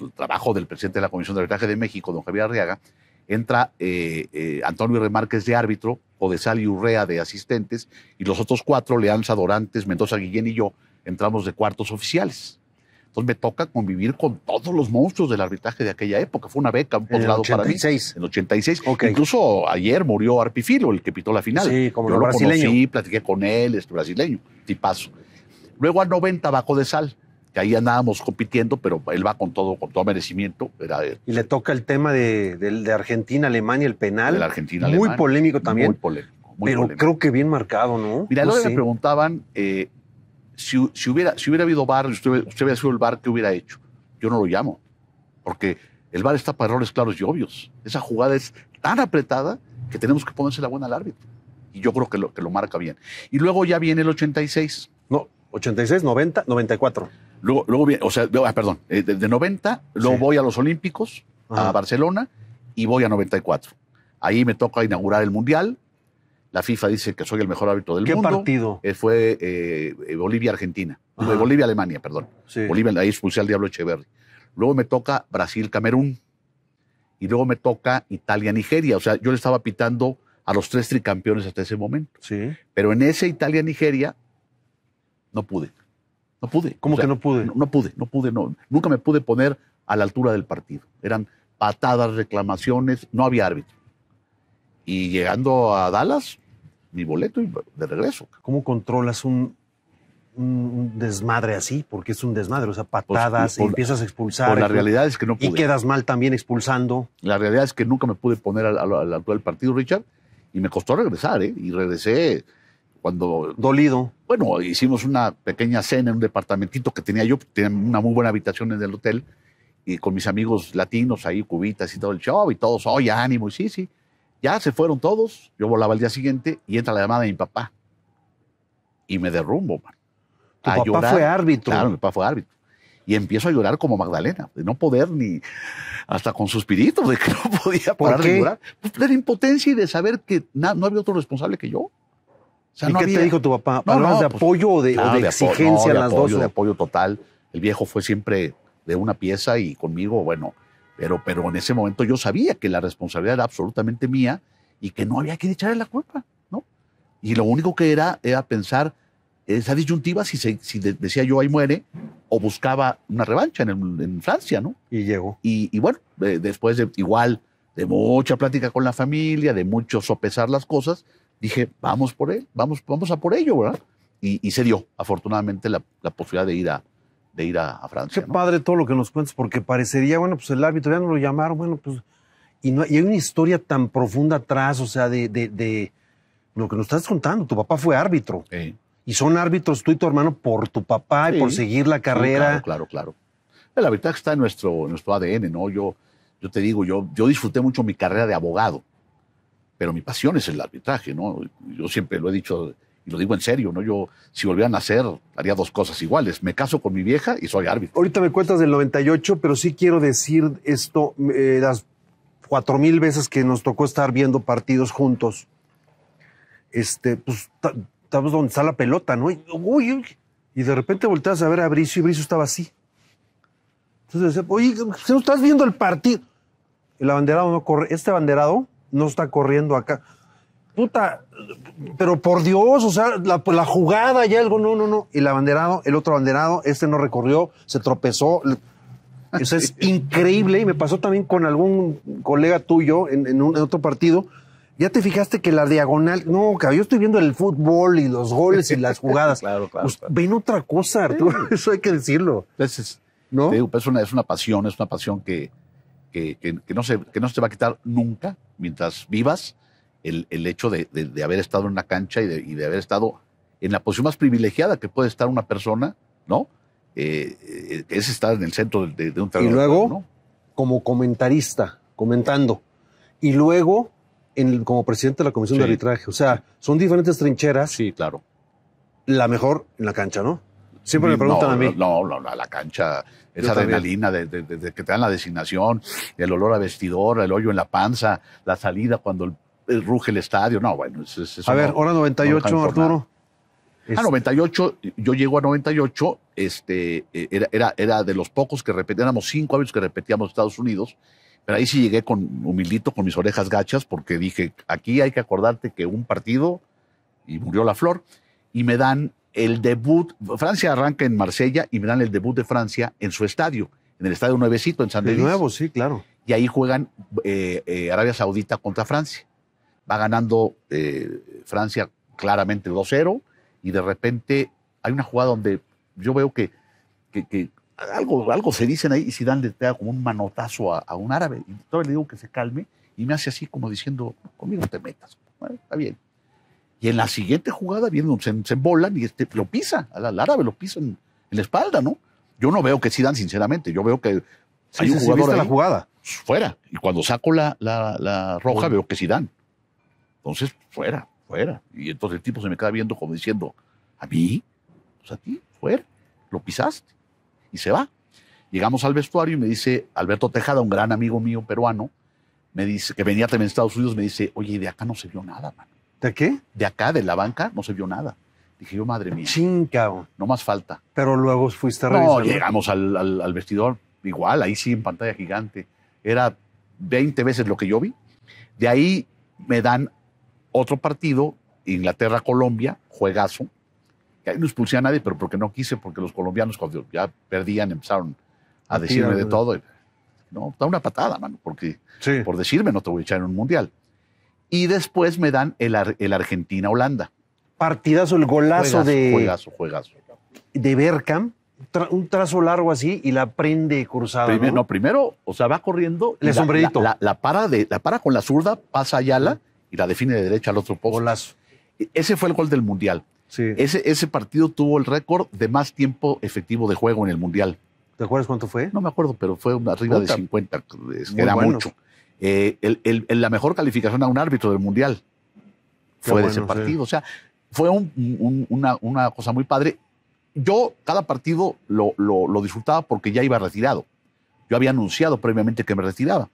el trabajo del presidente de la Comisión de Arbitraje de México, don Javier Arriaga, entra eh, eh, Antonio Remárquez de árbitro, Sal y Urrea de asistentes, y los otros cuatro, Leanza, Dorantes, Mendoza, Guillén y yo, entramos de cuartos oficiales. Entonces me toca convivir con todos los monstruos del arbitraje de aquella época. Fue una beca, un poslado para mí. En el 86. Incluso ayer murió Arpifilo, el que pitó la final. Sí, como Yo lo brasileño. conocí, platiqué con él, es este brasileño, tipazo. Luego al 90 bajo de sal, que ahí andábamos compitiendo, pero él va con todo, con todo merecimiento. Era, eh, y le toca el tema de, Argentina-Alemania, el penal. El Argentina -Alemania. Muy polémico también. Muy polémico. pero creo que bien marcado, ¿no? Mira, luego que me preguntaban... Eh, si, hubiera, si hubiera habido bar, usted, usted hubiera sido el bar, ¿qué hubiera hecho? Yo no lo llamo, porque el bar está para errores claros y obvios. Esa jugada es tan apretada que tenemos que ponerse la buena al árbitro. Y yo creo que lo, que lo marca bien. Y luego ya viene el 86. No, 86, 90, 94. Luego, luego viene, o sea, ah, perdón, eh, de, 90, luego voy a los Olímpicos, a Barcelona, y voy a 94. Ahí me toca inaugurar el Mundial, la FIFA dice que soy el mejor árbitro del mundo. ¿Qué partido? Eh, fue eh, eh, Bolivia-Argentina. Bolivia-Alemania, perdón. Bolivia, ahí expulsé al Diablo Echeverri. Luego me toca Brasil-Camerún. Y luego me toca Italia-Nigeria. O sea, yo le estaba pitando a los tres tricampeones hasta ese momento. Sí. Pero en ese Italia-Nigeria no pude. No pude. ¿Cómo que no pude? No, no, pude, no pude, no. Nunca me pude poner a la altura del partido. Eran patadas, reclamaciones, no había árbitro. Y llegando a Dallas, mi boleto y de regreso. ¿Cómo controlas un, desmadre así? Porque es un desmadre, o sea, pues, patadas, y empiezas a expulsar. la realidad es que no pude. Y quedas mal también expulsando. La realidad es que nunca me pude poner al actual partido, Richard, y me costó regresar, ¿eh? Y regresé cuando... Dolido. Bueno, hicimos una pequeña cena en un departamentito que tenía yo, tenía una muy buena habitación en el hotel, y con mis amigos latinos ahí, cubitas y todo el show, y todos, oye, ánimo, y sí, sí. Ya se fueron todos, yo volaba al día siguiente y entra la llamada de mi papá. Y me derrumbo, man. Tu papá fue árbitro. Claro, mi papá fue árbitro. Y empiezo a llorar como Magdalena, de no poder ni hasta con suspiritos, de que no podía parar de llorar. de la impotencia y de saber que no había otro responsable que yo. ¿Y qué te dijo tu papá? de pues, apoyo o de, exigencia las dos? De apoyo total. El viejo fue siempre de una pieza y conmigo, bueno, pero, en ese momento yo sabía que la responsabilidad era absolutamente mía y que no había que echarle la culpa, ¿no? Y lo único que era era pensar esa disyuntiva si, decía yo ahí muere o buscaba una revancha en, Francia, ¿no? Y llegó. Y, bueno, eh, después de igual de mucha plática con la familia, de mucho sopesar las cosas, dije, vamos por él, vamos, vamos a por ello, ¿verdad? Y, y se dio, afortunadamente, la, la posibilidad de ir a, de ir a, Francia. Qué padre todo lo que nos cuentas, porque parecería, bueno, pues el árbitro ya no lo llamaron, bueno, pues. Y, no, hay una historia tan profunda atrás, o sea, de, de, lo que nos estás contando. Tu papá fue árbitro. Y son árbitros tú y tu hermano por tu papá y por seguir la carrera. claro, claro, claro. La verdad está en nuestro, nuestro ADN, ¿no? Yo, yo te digo, yo, yo disfruté mucho mi carrera de abogado, pero mi pasión es el arbitraje, ¿no? Yo siempre lo he dicho y lo digo en serio, ¿no? Yo, si volviera a nacer, haría dos cosas iguales. Me caso con mi vieja y soy árbitro. Ahorita me cuentas del 98, pero sí quiero decir esto, eh, las cuatro mil veces que nos tocó estar viendo partidos juntos, este, pues, estamos donde está la pelota, ¿no? Y, y de repente volteas a ver a Bricio y Bricio estaba así. Entonces decía, oye, estás viendo el partido. El abanderado no corre, este abanderado no está corriendo acá puta, pero por Dios, o sea, la, la jugada y algo, no, no, no. Y El abanderado, el otro abanderado, este no recorrió, se tropezó. Eso es increíble y me pasó también con algún colega tuyo en, otro partido. Ya te fijaste que la diagonal, no, cabrón, yo estoy viendo el fútbol y los goles y las jugadas. claro, claro, pues, Ven otra cosa, Arturo, eso hay que decirlo. Pues ¿no? Pues es, una, pasión, es una pasión que, no se, que no se te va a quitar nunca mientras vivas el, el hecho de, haber estado en la cancha y de, haber estado en la posición más privilegiada que puede estar una persona, ¿no? Eh, eh, es estar en el centro de, un trabajo. Y luego, como comentarista, comentando. Y luego, en, como presidente de la Comisión de Arbitraje. O sea, son diferentes trincheras. Sí, claro. La mejor en la cancha, ¿no? Siempre me mm, preguntan a mí. No, no, no, la cancha, esa adrenalina de, que te dan la designación, el olor a vestidor, el hoyo en la panza, la salida cuando el eh, ruge el estadio. No, bueno, A ver, hora 98, Arturo. Ah, este- a 98, yo llego a 98, este, eh, era, era, era de los pocos que repetíamos, éramos cinco años que repetíamos Estados Unidos, pero ahí sí llegué con humildito, con mis orejas gachas, porque dije, aquí hay que acordarte que un partido, y murió la flor, y me dan el debut, Francia arranca en Marsella y me dan el debut de Francia en su estadio, en el estadio nuevecito en San De nuevo, sí, claro. Y ahí juegan eh, Arabia Saudita contra Francia. Va ganando eh, Francia claramente 2-0 y de repente hay una jugada donde yo veo que, algo, algo se dicen ahí y Zidane le pega como un manotazo a, un árabe. Y le digo que se calme y me hace así como diciendo, conmigo te metas, está bien. Y en la siguiente jugada vienen, se, se embolan y este, lo pisa, al árabe lo pisa en, la espalda, ¿no? Yo no veo que Zidane, sinceramente, yo veo que hay un jugador la jugada. fuera. Y cuando saco la, roja, veo que Zidane. Entonces, fuera, fuera. Y entonces el tipo se me queda viendo como diciendo, ¿a mí? Pues a ti, fuera. Lo pisaste. Y se va. Llegamos al vestuario y me dice Alberto Tejada, un gran amigo mío peruano, me dice, que venía también de Estados Unidos, me dice, oye, de acá no se vio nada, man. ¿De qué? De acá, de la banca, no se vio nada. Dije yo, madre mía. chingao, No más falta. Pero luego fuiste a revisar. No, llegamos al, al vestidor, igual, ahí sí en pantalla gigante. Era 20 veces lo que yo vi. De ahí me dan otro partido, Inglaterra-Colombia, juegazo. Ahí no expulsé a nadie, pero porque no quise, porque los colombianos cuando ya perdían empezaron a decirme de todo. No, da una patada, mano, porque por decirme no te voy a echar en un mundial. Y después me dan el, Argentina-Holanda. Partidazo, el golazo de. Juegazo, juegazo. De Berkham. un trazo largo así y la prende cruzada. ¿no? primero, o sea, va corriendo. El sombrerito. La, para de, la para con la zurda, pasa Ayala y la define de derecha al otro poco. E-, ese fue el gol del Mundial. Ese, ese partido tuvo el récord de más tiempo efectivo de juego en el Mundial. ¿Te acuerdas cuánto fue? No me acuerdo, pero fue arriba de 50, era mucho. Eh, la mejor calificación a un árbitro del Mundial fue de ese partido. O sea, fue una, cosa muy padre. Yo cada partido lo disfrutaba porque ya iba retirado. Yo había anunciado previamente que me retiraba.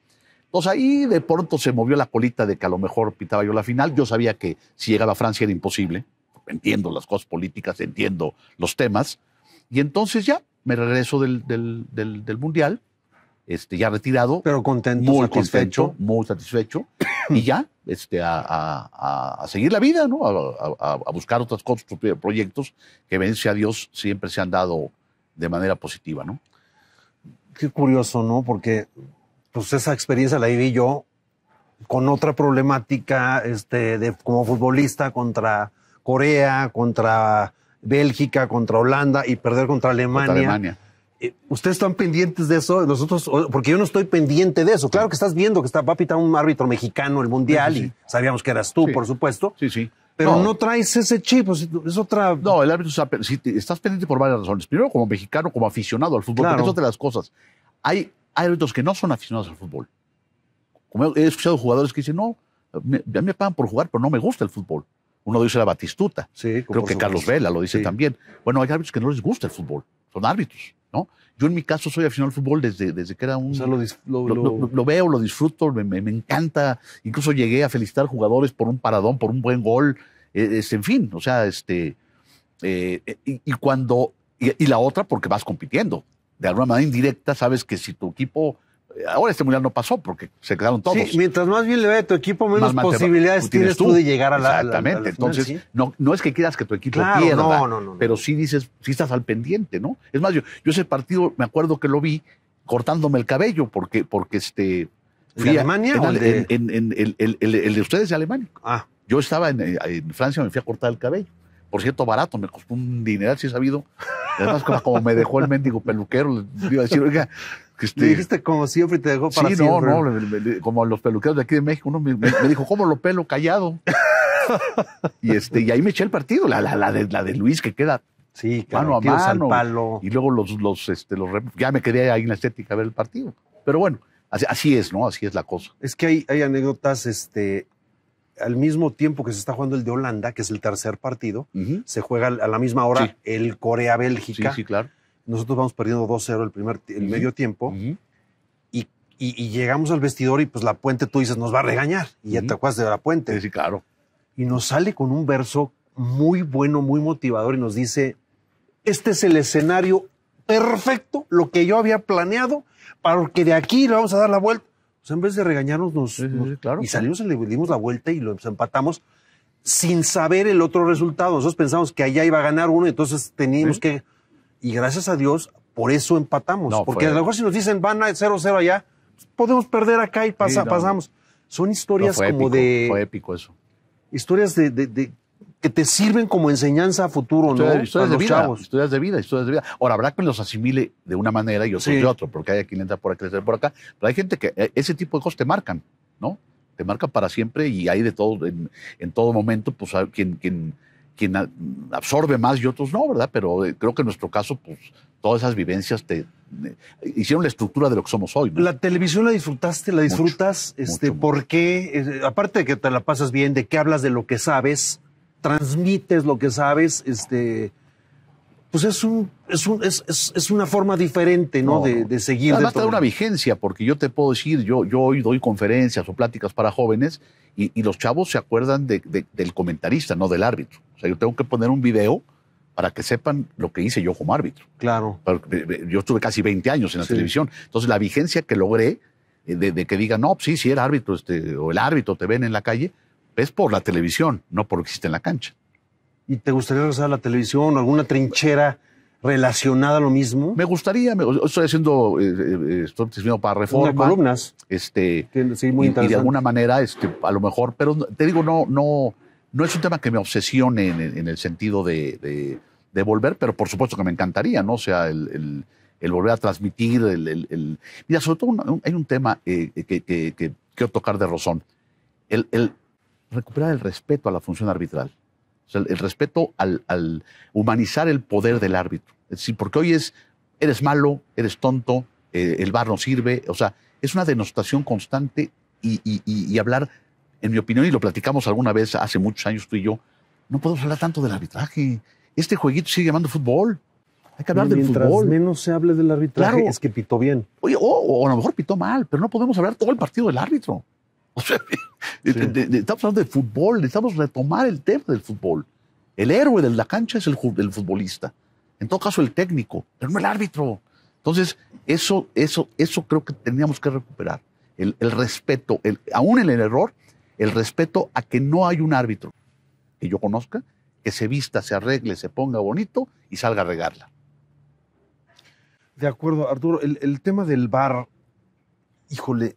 Entonces ahí de pronto se movió la colita de que a lo mejor pitaba yo la final. Yo sabía que si llegaba a Francia era imposible. Entiendo las cosas políticas, entiendo los temas. Y entonces ya me regreso del, Mundial, este, ya retirado. Pero contento, muy satisfecho. muy satisfecho. y ya este, a, a, seguir la vida, ¿no? A, buscar otras cosas, proyectos que, vence a Dios, siempre se han dado de manera positiva, ¿no? Qué curioso, ¿no? Porque pues esa experiencia la viví yo con otra problemática este, de, como futbolista contra Corea, contra Bélgica, contra Holanda y perder contra Alemania. Eh, ¿Ustedes están pendientes de eso? Nosotros, porque yo no estoy pendiente de eso. Claro que estás viendo que está, va a un árbitro mexicano el mundial y sabíamos que eras tú, por supuesto. Sí, sí. Pero no, traes ese chip, es otra. No, el árbitro está, estás pendiente por varias razones. Primero, como mexicano, como aficionado al fútbol, claro. eso de las cosas. Hay hay árbitros que no son aficionados al fútbol. Como he escuchado jugadores que dicen, no, me, a mí me pagan por jugar, pero no me gusta el fútbol. Uno dice la Batistuta. Sí, Creo que Carlos Vela lo dice también. Bueno, hay árbitros que no les gusta el fútbol. Son árbitros, ¿no? Yo en mi caso soy aficionado al fútbol desde, desde que era un... lo, veo, lo disfruto, me, encanta. Incluso llegué a felicitar jugadores por un paradón, por un buen gol. E, en fin, o sea, este... Eh, eh, y, cuando... y la otra porque vas compitiendo de alguna manera indirecta, sabes que si tu equipo eh, Ahora este mundial no pasó porque se quedaron todos. mientras más bien le vaya tu equipo, menos posibilidades tienes tú. de llegar a la. Exactamente. Entonces, no, no es que quieras que tu equipo pierda, pero sí dices, sí estás al pendiente, ¿no? Es más, yo, ese partido me acuerdo que lo vi cortándome el cabello porque, porque este. En, el, de ustedes de Alemania. Ah. Yo estaba en, Francia, me fui a cortar el cabello. Por cierto, barato, me costó un dineral, si he sabido. Además, como me dejó el mendigo peluquero, le iba a decir, oiga, que este... dijiste como siempre y te dejó para sí, no, no, como los peluqueros de aquí de México, uno me, dijo, ¿cómo lo pelo callado? y, este, y ahí me eché el partido, la, la, la, de, la de Luis, que queda sí, claro, mano a palo. Y luego los, los, este, los, ya me quedé ahí en la estética a ver el partido. Pero bueno, así, así es, ¿no? Así es la cosa. Es que hay, hay anécdotas, este, al mismo tiempo que se está jugando el de Holanda, que es el tercer partido, se juega a la misma hora el Corea-Bélgica. Sí, sí, claro. Nosotros vamos perdiendo 2-0 el, primer, el medio tiempo. y, llegamos al vestidor y pues la puente, tú dices, nos va a regañar. Y ya te acuerdas de la puente. Sí, claro. Y nos sale con un verso muy bueno, muy motivador y nos dice, este es el escenario perfecto, lo que yo había planeado, para que de aquí le vamos a dar la vuelta o sea, en vez de regañarnos, nos, y salimos y le dimos la vuelta y lo empatamos sin saber el otro resultado. Nosotros pensamos que allá iba a ganar uno, y entonces teníamos que. Y gracias a Dios, por eso empatamos. porque a lo mejor si nos dicen van a 0-0 allá, pues podemos perder acá y pasamos. Son historias como de. Fue épico eso. Historias de, que te sirven como enseñanza a futuro, ¿no? Historias, de vida, estudias historias de vida, de vida. Ahora, habrá que los asimile de una manera y otros de otro, porque hay quien entra por aquí, por acá, pero hay gente que eh, ese tipo de cosas te marcan, ¿no? Te marcan para siempre y hay de todo, en, todo momento, pues quien, quien, quien absorbe más y otros no, ¿verdad? Pero eh, creo que en nuestro caso, pues todas esas vivencias te, eh, hicieron la estructura de lo que somos hoy. ¿no? La televisión la disfrutaste, la disfrutas, este, ¿por qué? Aparte de que te la pasas bien, de que hablas de lo que sabes, transmites lo que sabes, este, pues es, un, es, un, es, es, una forma diferente ¿no? de, de, seguir. Además, te da una vigencia, porque yo te puedo decir, yo, yo hoy doy conferencias o pláticas para jóvenes y, los chavos se acuerdan de, del comentarista, no del árbitro. O sea, yo tengo que poner un video para que sepan lo que hice yo como árbitro. Claro. Eh, eh, yo estuve casi 20 años en la televisión. Entonces, la vigencia que logré eh, de, de que digan, no, pues sí, sí, era árbitro, este, o el árbitro te ven en la calle, es por la televisión, no por lo que existe en la cancha. ¿Y te gustaría regresar la televisión? ¿Alguna trinchera relacionada a lo mismo? Me gustaría, me, estoy haciendo, eh, eh, estoy haciendo para reforma. columnas. Este, sí, muy interesante. Y, de alguna manera, este, a lo mejor, pero te digo, no, no, no es un tema que me obsesione en, el sentido de, volver, pero por supuesto que me encantaría, ¿no? O sea, el, volver a transmitir, el, Mira, sobre todo hay un tema eh, que, quiero tocar de razón. El, recuperar el respeto a la función arbitral. el, respeto al, humanizar el poder del árbitro. Es decir, porque hoy es, eres malo, eres tonto, eh, el bar no sirve. O sea, es una denostación constante y, hablar, en mi opinión, y lo platicamos alguna vez hace muchos años tú y yo, no podemos hablar tanto del arbitraje. Este jueguito sigue llamando fútbol. Hay que hablar del fútbol. menos se hable del arbitraje, es que pitó bien. Oye, o, o, a lo mejor pitó mal, pero no podemos hablar todo el partido del árbitro. estamos hablando de fútbol, necesitamos retomar el tema del fútbol. El héroe de la cancha es el, futbolista, en todo caso el técnico, pero no el árbitro. Entonces, eso, eso, eso creo que teníamos que recuperar. El, respeto, aún en el error, el respeto a que no hay un árbitro que yo conozca que se vista, se arregle, se ponga bonito y salga a regarla. De acuerdo, Arturo. El, el tema del bar, híjole,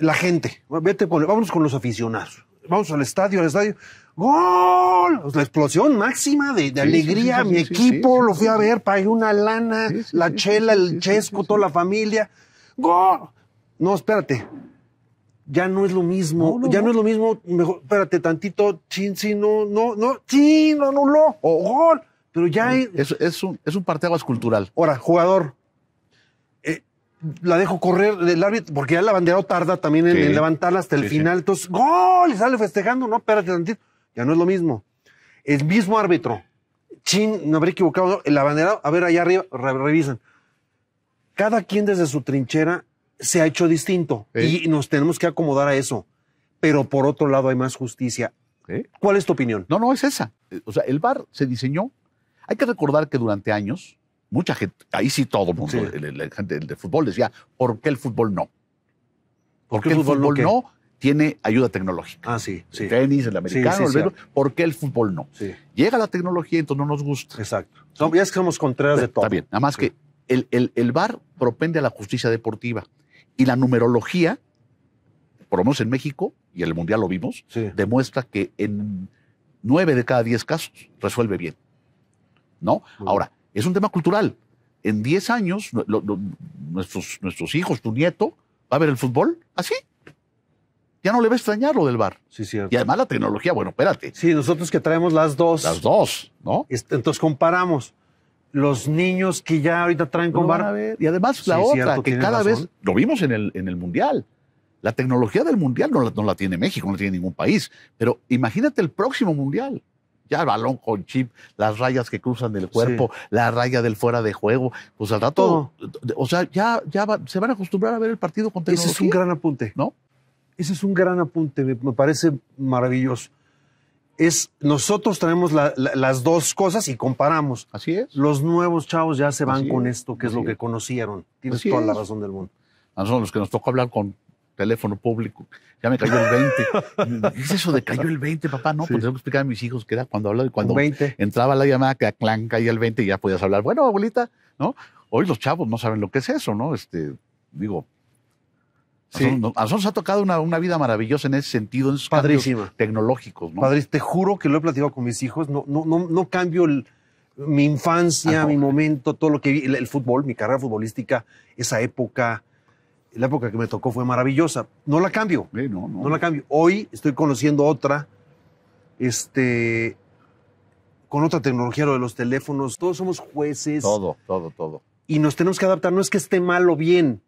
la gente. Vete con, vámonos con los aficionados. Vamos al estadio, al estadio. ¡Gol! Pues, la explosión máxima de, alegría. Mi equipo lo fui a ver, pagué una lana, la chela, el chesco, toda la familia. ¡Gol! No, espérate. Ya no es lo mismo. ya no. es lo mismo. Mejor, espérate tantito. Chin, sí, no, no, no. sí no, no, no. O gol. Pero ya es, es, un, es un parteaguas cultural. Ahora, jugador, la dejo correr el árbitro, porque ya el abanderado tarda también en, levantarla hasta el final. Entonces, ¡gol! Y sale festejando, no, espérate Ya no es lo mismo. El mismo árbitro. Chin, no habría equivocado. El abanderado, a ver, allá arriba, revisan. Cada quien desde su trinchera se ha hecho distinto y nos tenemos que acomodar a eso. Pero por otro lado hay más justicia. ¿Cuál es tu opinión? No, no, es esa. O sea, el bar se diseñó. Hay que recordar que durante años mucha gente, ahí sí todo el mundo, el la gente del fútbol decía, ¿por qué el fútbol no? ¿Por, qué el fútbol, no tiene ayuda tecnológica? Ah, sí. El tenis, el americano, el ¿por qué el fútbol no? Llega la tecnología y entonces no nos gusta. Exacto. Somos ya estamos contrarias de todo. Está bien, nada más que el, el, VAR propende a la justicia deportiva y la numerología, por lo menos en México, y en el Mundial lo vimos, demuestra que en nueve de cada diez casos resuelve bien. ¿no? Ahora, es un tema cultural. En 10 años, nuestros, nuestros hijos, tu nieto, va a ver el fútbol así. Ya no le va a extrañar lo del bar. Sí, cierto. Y además la tecnología, bueno, espérate. Sí, nosotros que traemos las dos. Las dos, ¿no? Entonces comparamos los niños que ya ahorita traen con bar. Y además la otra, que cada vez, lo vimos en el, en el Mundial. La tecnología del Mundial no la, no la tiene México, no la tiene ningún país. Pero imagínate el próximo Mundial ya el balón con chip, las rayas que cruzan del cuerpo, la raya del fuera de juego, pues al rato, Todo. o sea, ya, ya se van a acostumbrar a ver el partido con tecnología. Ese es un gran apunte. ¿No? Ese es un gran apunte, me, parece maravilloso. Es, nosotros tenemos las dos cosas y comparamos. Así es. Los nuevos chavos ya se van con esto, que es lo que conocieron. Tienes toda la razón del mundo. A nosotros los que nos tocó hablar con teléfono público. Ya me cayó el 20. es eso de cayó el 20, papá? No, Pues tengo que explicar a mis hijos que era cuando hablaba y cuando entraba la llamada que clan caía el 20 y ya podías hablar. Bueno, abuelita, ¿no? Hoy los chavos no saben lo que es eso, ¿no? Este, digo, A nosotros nos ha tocado una, vida maravillosa en ese sentido, en esos padres tecnológicos. ¿no? Padre, te juro que lo he platicado con mis hijos. No, no, no, no cambio mi infancia, ah, mi momento, todo lo que vi, el, fútbol, mi carrera futbolística, esa época, la época que me tocó fue maravillosa. No la cambio. no, la cambio. Hoy estoy conociendo otra, este, con otra tecnología, lo de los teléfonos. Todos somos jueces. Todo, todo, todo. Y nos tenemos que adaptar. No es que esté mal o bien.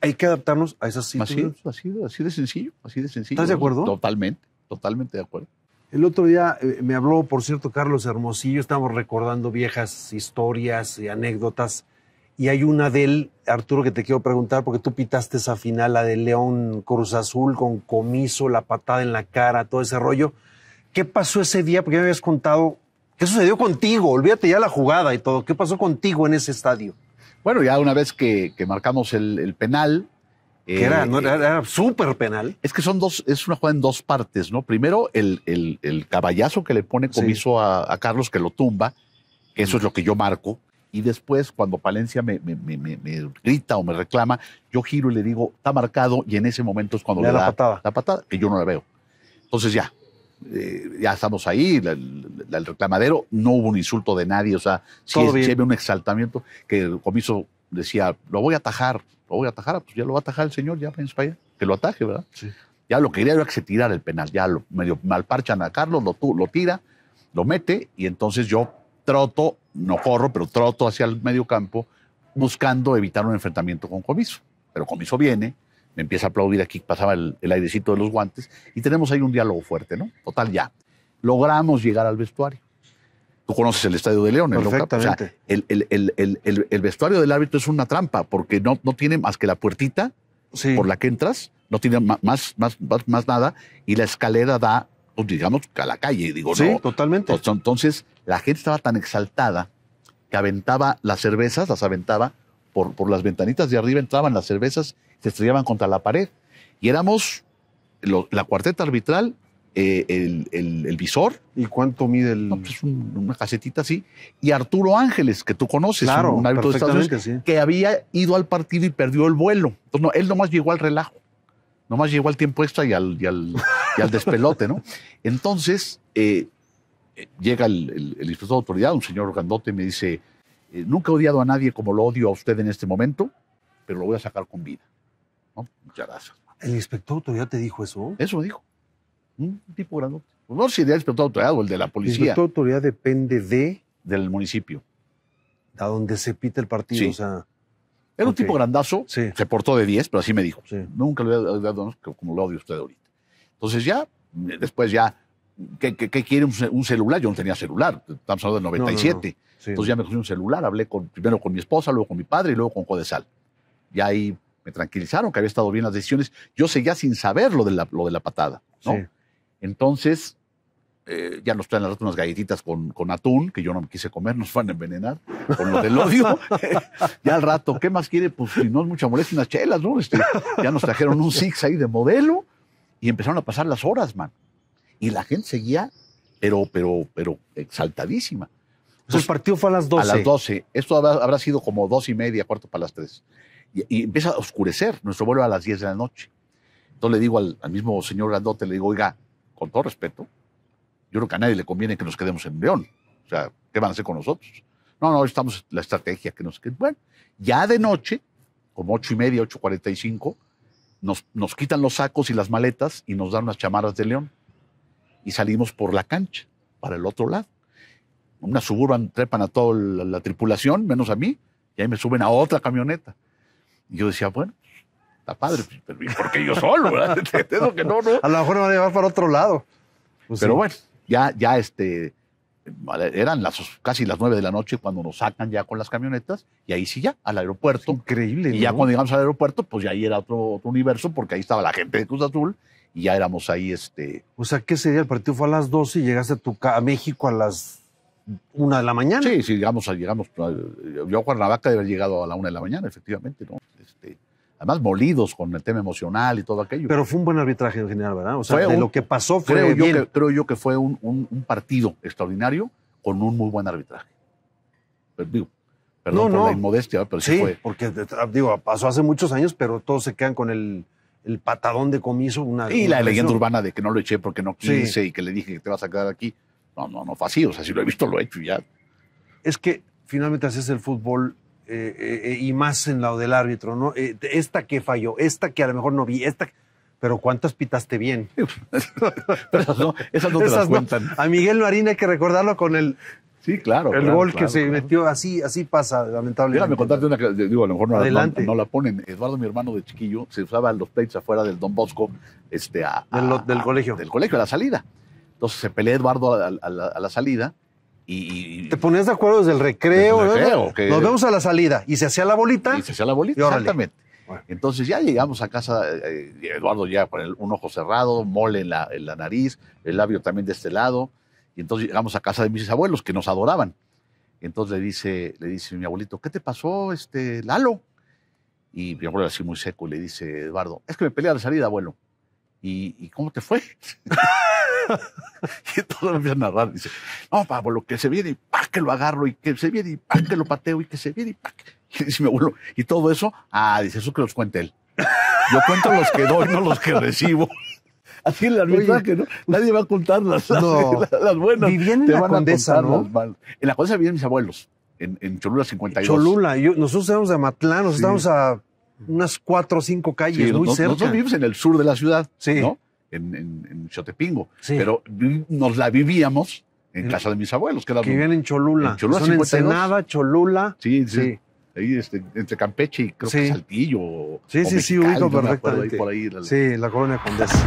Hay que adaptarnos a esas situaciones. Así, de sencillo, así de sencillo. ¿Estás de acuerdo? Totalmente, totalmente de acuerdo. El otro día eh, me habló, por cierto, Carlos Hermosillo, estamos recordando viejas historias y anécdotas. Y hay una de él, Arturo, que te quiero preguntar, porque tú pitaste esa final, la de León Cruz Azul, con comiso, la patada en la cara, todo ese rollo. ¿Qué pasó ese día? Porque me habías contado, ¿qué sucedió contigo? Olvídate ya la jugada y todo. ¿Qué pasó contigo en ese estadio? Bueno, ya una vez que, marcamos el, penal, que era, eh, no, era, súper penal. Es que son dos, es una jugada en dos partes, ¿no? Primero, el, caballazo que le pone comiso a, a, Carlos, que lo tumba, que eso es lo que yo marco, y después cuando Palencia me, grita o me reclama, yo giro y le digo, está marcado y en ese momento es cuando le, da la patada. la patada, que yo no la veo. Entonces ya, eh, ya estamos ahí, el reclamadero, no hubo un insulto de nadie, o sea, sí lleve un exaltamiento que el comiso decía, lo voy a atajar, lo voy a atajar, pues ya lo va a atajar el señor, ya pienso allá, que lo ataje, ¿verdad? Sí. Ya lo quería era que se tirara el penal, ya lo medio malparchan a Carlos, lo, lo tira, lo mete y entonces yo troto, no corro, pero troto hacia el medio campo, buscando evitar un enfrentamiento con Comiso. Pero Comiso viene, me empieza a aplaudir aquí, pasaba el, airecito de los guantes, y tenemos ahí un diálogo fuerte, ¿no? Total, ya. Logramos llegar al vestuario. Tú conoces el Estadio de León, Perfectamente. O sea, el, el, vestuario del árbitro es una trampa, porque no, no tiene más que la puertita por la que entras, no tiene más, más, más nada, y la escalera da pues, digamos, a la calle. Digo, sí, totalmente. Pues, entonces, la gente estaba tan exaltada que aventaba las cervezas, las aventaba por, por las ventanitas de arriba, entraban las cervezas, se estrellaban contra la pared. Y éramos la cuarteta arbitral, eh, el, visor. ¿Y cuánto mide el.? Pues, una casetita así. Y Arturo Ángeles, que tú conoces, un, que había ido al partido y perdió el vuelo. Entonces, no, él nomás llegó al relajo. Nomás llegó al tiempo extra y y al, y al despelote, ¿no? Entonces, eh, llega el, inspector de autoridad, un señor grandote, y me dice, eh, nunca he odiado a nadie como lo odio a usted en este momento, pero lo voy a sacar con vida. Muchas gracias. ¿El inspector de autoridad te dijo eso? Eso me dijo. Un tipo grandote. no sé si el inspector de autoridad o el de la policía. El inspector de autoridad depende de... Del municipio. A donde se pita el partido, Era un tipo grandazo, se portó de 10, pero así me dijo. Nunca lo he dado como lo odio usted ahorita. Entonces ya, después ya, ¿qué, quiere un, celular? Yo no tenía celular, estamos hablando del 97. Entonces ya me cogí un celular, hablé con, primero con mi esposa, luego con mi padre y luego con Sal Y ahí me tranquilizaron que había estado bien las decisiones. Yo seguía sin saber lo de la, lo de la patada, ¿no? Entonces, eh, ya nos traen al rato unas galletitas con, con, atún, que yo no me quise comer, nos van a envenenar con lo del odio. ya al rato, ¿qué más quiere? Pues si no es mucha molestia, unas chelas, ¿no? Este, ya nos trajeron un Six ahí de modelo. Y empezaron a pasar las horas, man. Y la gente seguía, pero, pero, pero exaltadísima. Entonces, el partido fue a las 12. A las 12. Esto habrá, habrá sido como dos y media, cuarto para las 3. Y, empieza a oscurecer. Nuestro vuelo a las 10 de la noche. Entonces le digo al, mismo señor Grandote, le digo, oiga, con todo respeto, yo creo que a nadie le conviene que nos quedemos en León. O sea, ¿qué van a hacer con nosotros? No, no, estamos la estrategia que nos... Bueno, ya de noche, como ocho y media, 8.45, nos, quitan los sacos y las maletas y nos dan unas chamarras de león. Y salimos por la cancha, para el otro lado. Una suburban trepan a toda la, tripulación, menos a mí, y ahí me suben a otra camioneta. Y yo decía, bueno, está padre, pues, pero porque yo solo? A lo mejor me van a llevar para otro lado. Pues pero bueno, ya, ya este, eran las, casi las nueve de la noche cuando nos sacan ya con las camionetas y ahí sí ya, al aeropuerto. increíble. Y ya cuando llegamos al aeropuerto, pues ya ahí era otro, otro, universo porque ahí estaba la gente de Cruz Azul y ya éramos ahí este... O sea, ¿qué sería? El partido fue a las 12 y llegaste a, tu, México a las una de la mañana. Sí, sí, llegamos, llegamos yo a Cuernavaca de haber llegado a la una de la mañana, efectivamente, ¿no? además molidos con el tema emocional y todo aquello. Pero fue un buen arbitraje en general, ¿verdad? O sea, de lo que pasó fue creo Yo que, creo yo que fue un, partido extraordinario con un muy buen arbitraje. Pero, digo, perdón no, por la inmodestia, pero sí, sí porque digo, pasó hace muchos años, pero todos se quedan con el, patadón de comiso. Una, y la leyenda urbana de que no lo eché porque no quise y que le dije que te vas a quedar aquí. No, no, no fue así. O sea, si lo he visto, lo he hecho ya. Es que finalmente así es el fútbol eh, eh, y más en lado del árbitro, ¿no? Eh, esta que falló, esta que a lo mejor no vi, esta. Pero ¿cuántas pitaste bien? esas no, te las cuentan. A Miguel Marín hay que recordarlo con el. Sí, claro. El gol que se metió, así, así pasa, lamentablemente. Déjame una digo, a lo mejor no, no, la ponen. Eduardo, mi hermano de chiquillo, se usaba los plates afuera del Don Bosco, este, del, colegio. del colegio, a la salida. Entonces se pelea Eduardo a la salida y, te ponías de acuerdo desde el recreo, que, nos vemos a la salida y se hacía la bolita. se hacía la bolita, exactamente. Entonces ya llegamos a casa, eh, Eduardo ya con un ojo cerrado, mole en la, nariz, el labio también de este lado. Y entonces llegamos a casa de mis abuelos que nos adoraban. Entonces le dice, le dice mi abuelito, ¿qué te pasó, este, Lalo? Y mi abuelo así muy seco le dice, Eduardo, es que me peleé a la salida, abuelo. ¿Y, y cómo te fue? y lo voy a narrar. Dice, no, Pablo, lo que se viene y pa, que lo agarro, y que se viene y pa, que lo pateo, y que se viene y pa. Y dice mi abuelo, y todo eso, ah, dice, eso que los cuente él. Yo cuento los que doy, no los que recibo. Así verdad que ¿no? Nadie va a contar las, no. las, buenas. Vivían en la van Condesa, ¿no? en la Condesa vivían mis abuelos, en, Cholula 52. Cholula, nosotros éramos de Matlán nos estamos a unas cuatro o cinco calles, muy cerca. Nosotros vivimos en el sur de la ciudad, sí. ¿no? en, Chotepingo. Pero nos la vivíamos en casa de mis abuelos. Que, vivían en Cholula. En Cholula Son Ensenada, Cholula. Sí, sí. Ahí este, entre Campeche y creo que Saltillo. Sí, sí, sí, ubico perfectamente. sí, la colonia Condesa.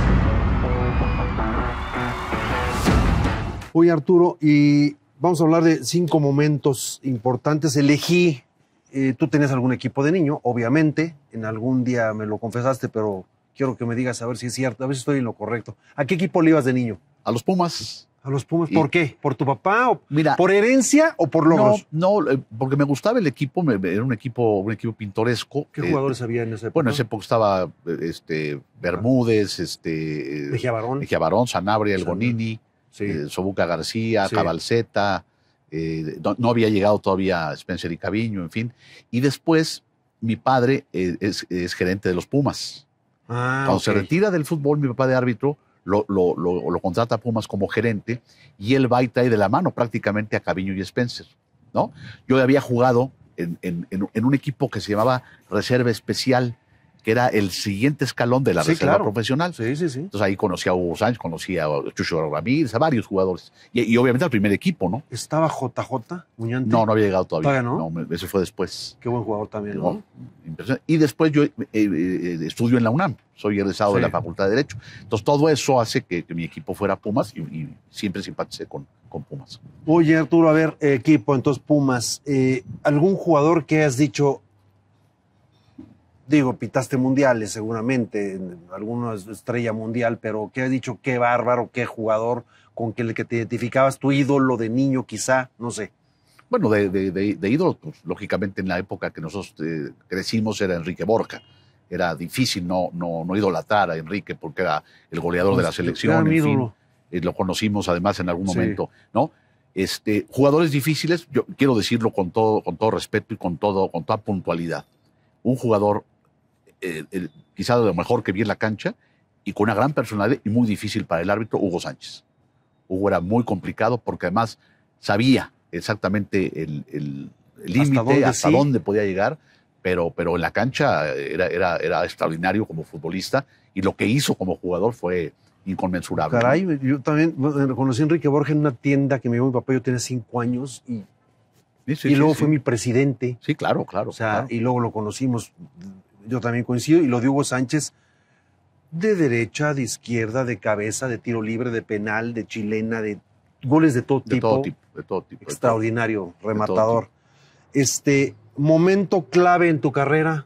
hoy Arturo, y vamos a hablar de cinco momentos importantes. Elegí, eh, tú tenías algún equipo de niño, obviamente, en algún día me lo confesaste, pero Quiero que me digas a ver si es cierto, a ver si estoy en lo correcto. ¿A qué equipo le ibas de niño? A los Pumas. ¿A los Pumas? ¿Por qué? ¿Por tu papá? ¿Por herencia o por logros? No, no, eh, porque me gustaba el equipo, era un equipo, un equipo pintoresco. ¿Qué eh, jugadores había en esa época? Bueno, en esa época estaba eh, este, Bermúdez, este, Barón, Sanabria, El Sobuca García, Cabalceta, no, había llegado todavía Spencer y Caviño, en fin. Y después mi padre es gerente de los Pumas. Ah, Cuando se retira del fútbol, mi papá de árbitro lo, lo, contrata a Pumas como gerente y él va y trae de la mano prácticamente a Caviño y Spencer. ¿no? Yo había jugado en, en, en un equipo que se llamaba Reserva Especial que era el siguiente escalón de la reserva profesional. Sí, sí, sí. Entonces ahí conocí a Hugo Sánchez, conocí a Chucho Ramírez, a varios jugadores. Y, obviamente al primer equipo, ¿no? ¿Estaba JJ Muñante? No, no había llegado todavía. no? Eso fue después. Qué buen jugador también, ¿no? Y después yo eh, eh, estudio en la UNAM, soy egresado de la Facultad de Derecho. Entonces todo eso hace que, mi equipo fuera Pumas y, siempre simpaticé con, con Pumas. Oye, Arturo, a ver, equipo, entonces Pumas, eh, ¿algún jugador que has dicho digo, pitaste mundiales seguramente, alguna estrella mundial, pero ¿qué ha dicho? Qué bárbaro, qué jugador con el que te identificabas, tu ídolo de niño quizá, no sé. Bueno, de, de, ídolos, pues, lógicamente en la época que nosotros eh, crecimos era Enrique Borja. Era difícil no, no, no idolatrar a Enrique porque era el goleador de la selección. En fin, eh, lo conocimos además en algún momento, ¿no? Este, jugadores difíciles, yo quiero decirlo con todo, con todo respeto y con, todo, con toda puntualidad. Un jugador eh, quizá lo mejor que vi en la cancha y con una gran personalidad y muy difícil para el árbitro, Hugo Sánchez. Hugo era muy complicado porque además sabía exactamente el límite, hasta, dónde, podía llegar, pero, pero en la cancha era, era, era extraordinario como futbolista y lo que hizo como jugador fue inconmensurable. Caray, yo también eh, conocí a Enrique Borges en una tienda que me dio mi papá, yo tenía cinco años y, y luego fue mi presidente. Sí, claro, claro. O sea, y luego lo conocimos yo también coincido, y lo de Hugo Sánchez, de derecha, de izquierda, de cabeza, de tiro libre, de penal, de chilena, de goles de todo tipo. de Todo tipo, de todo tipo. Extraordinario, rematador. Este, ¿momento clave en tu carrera?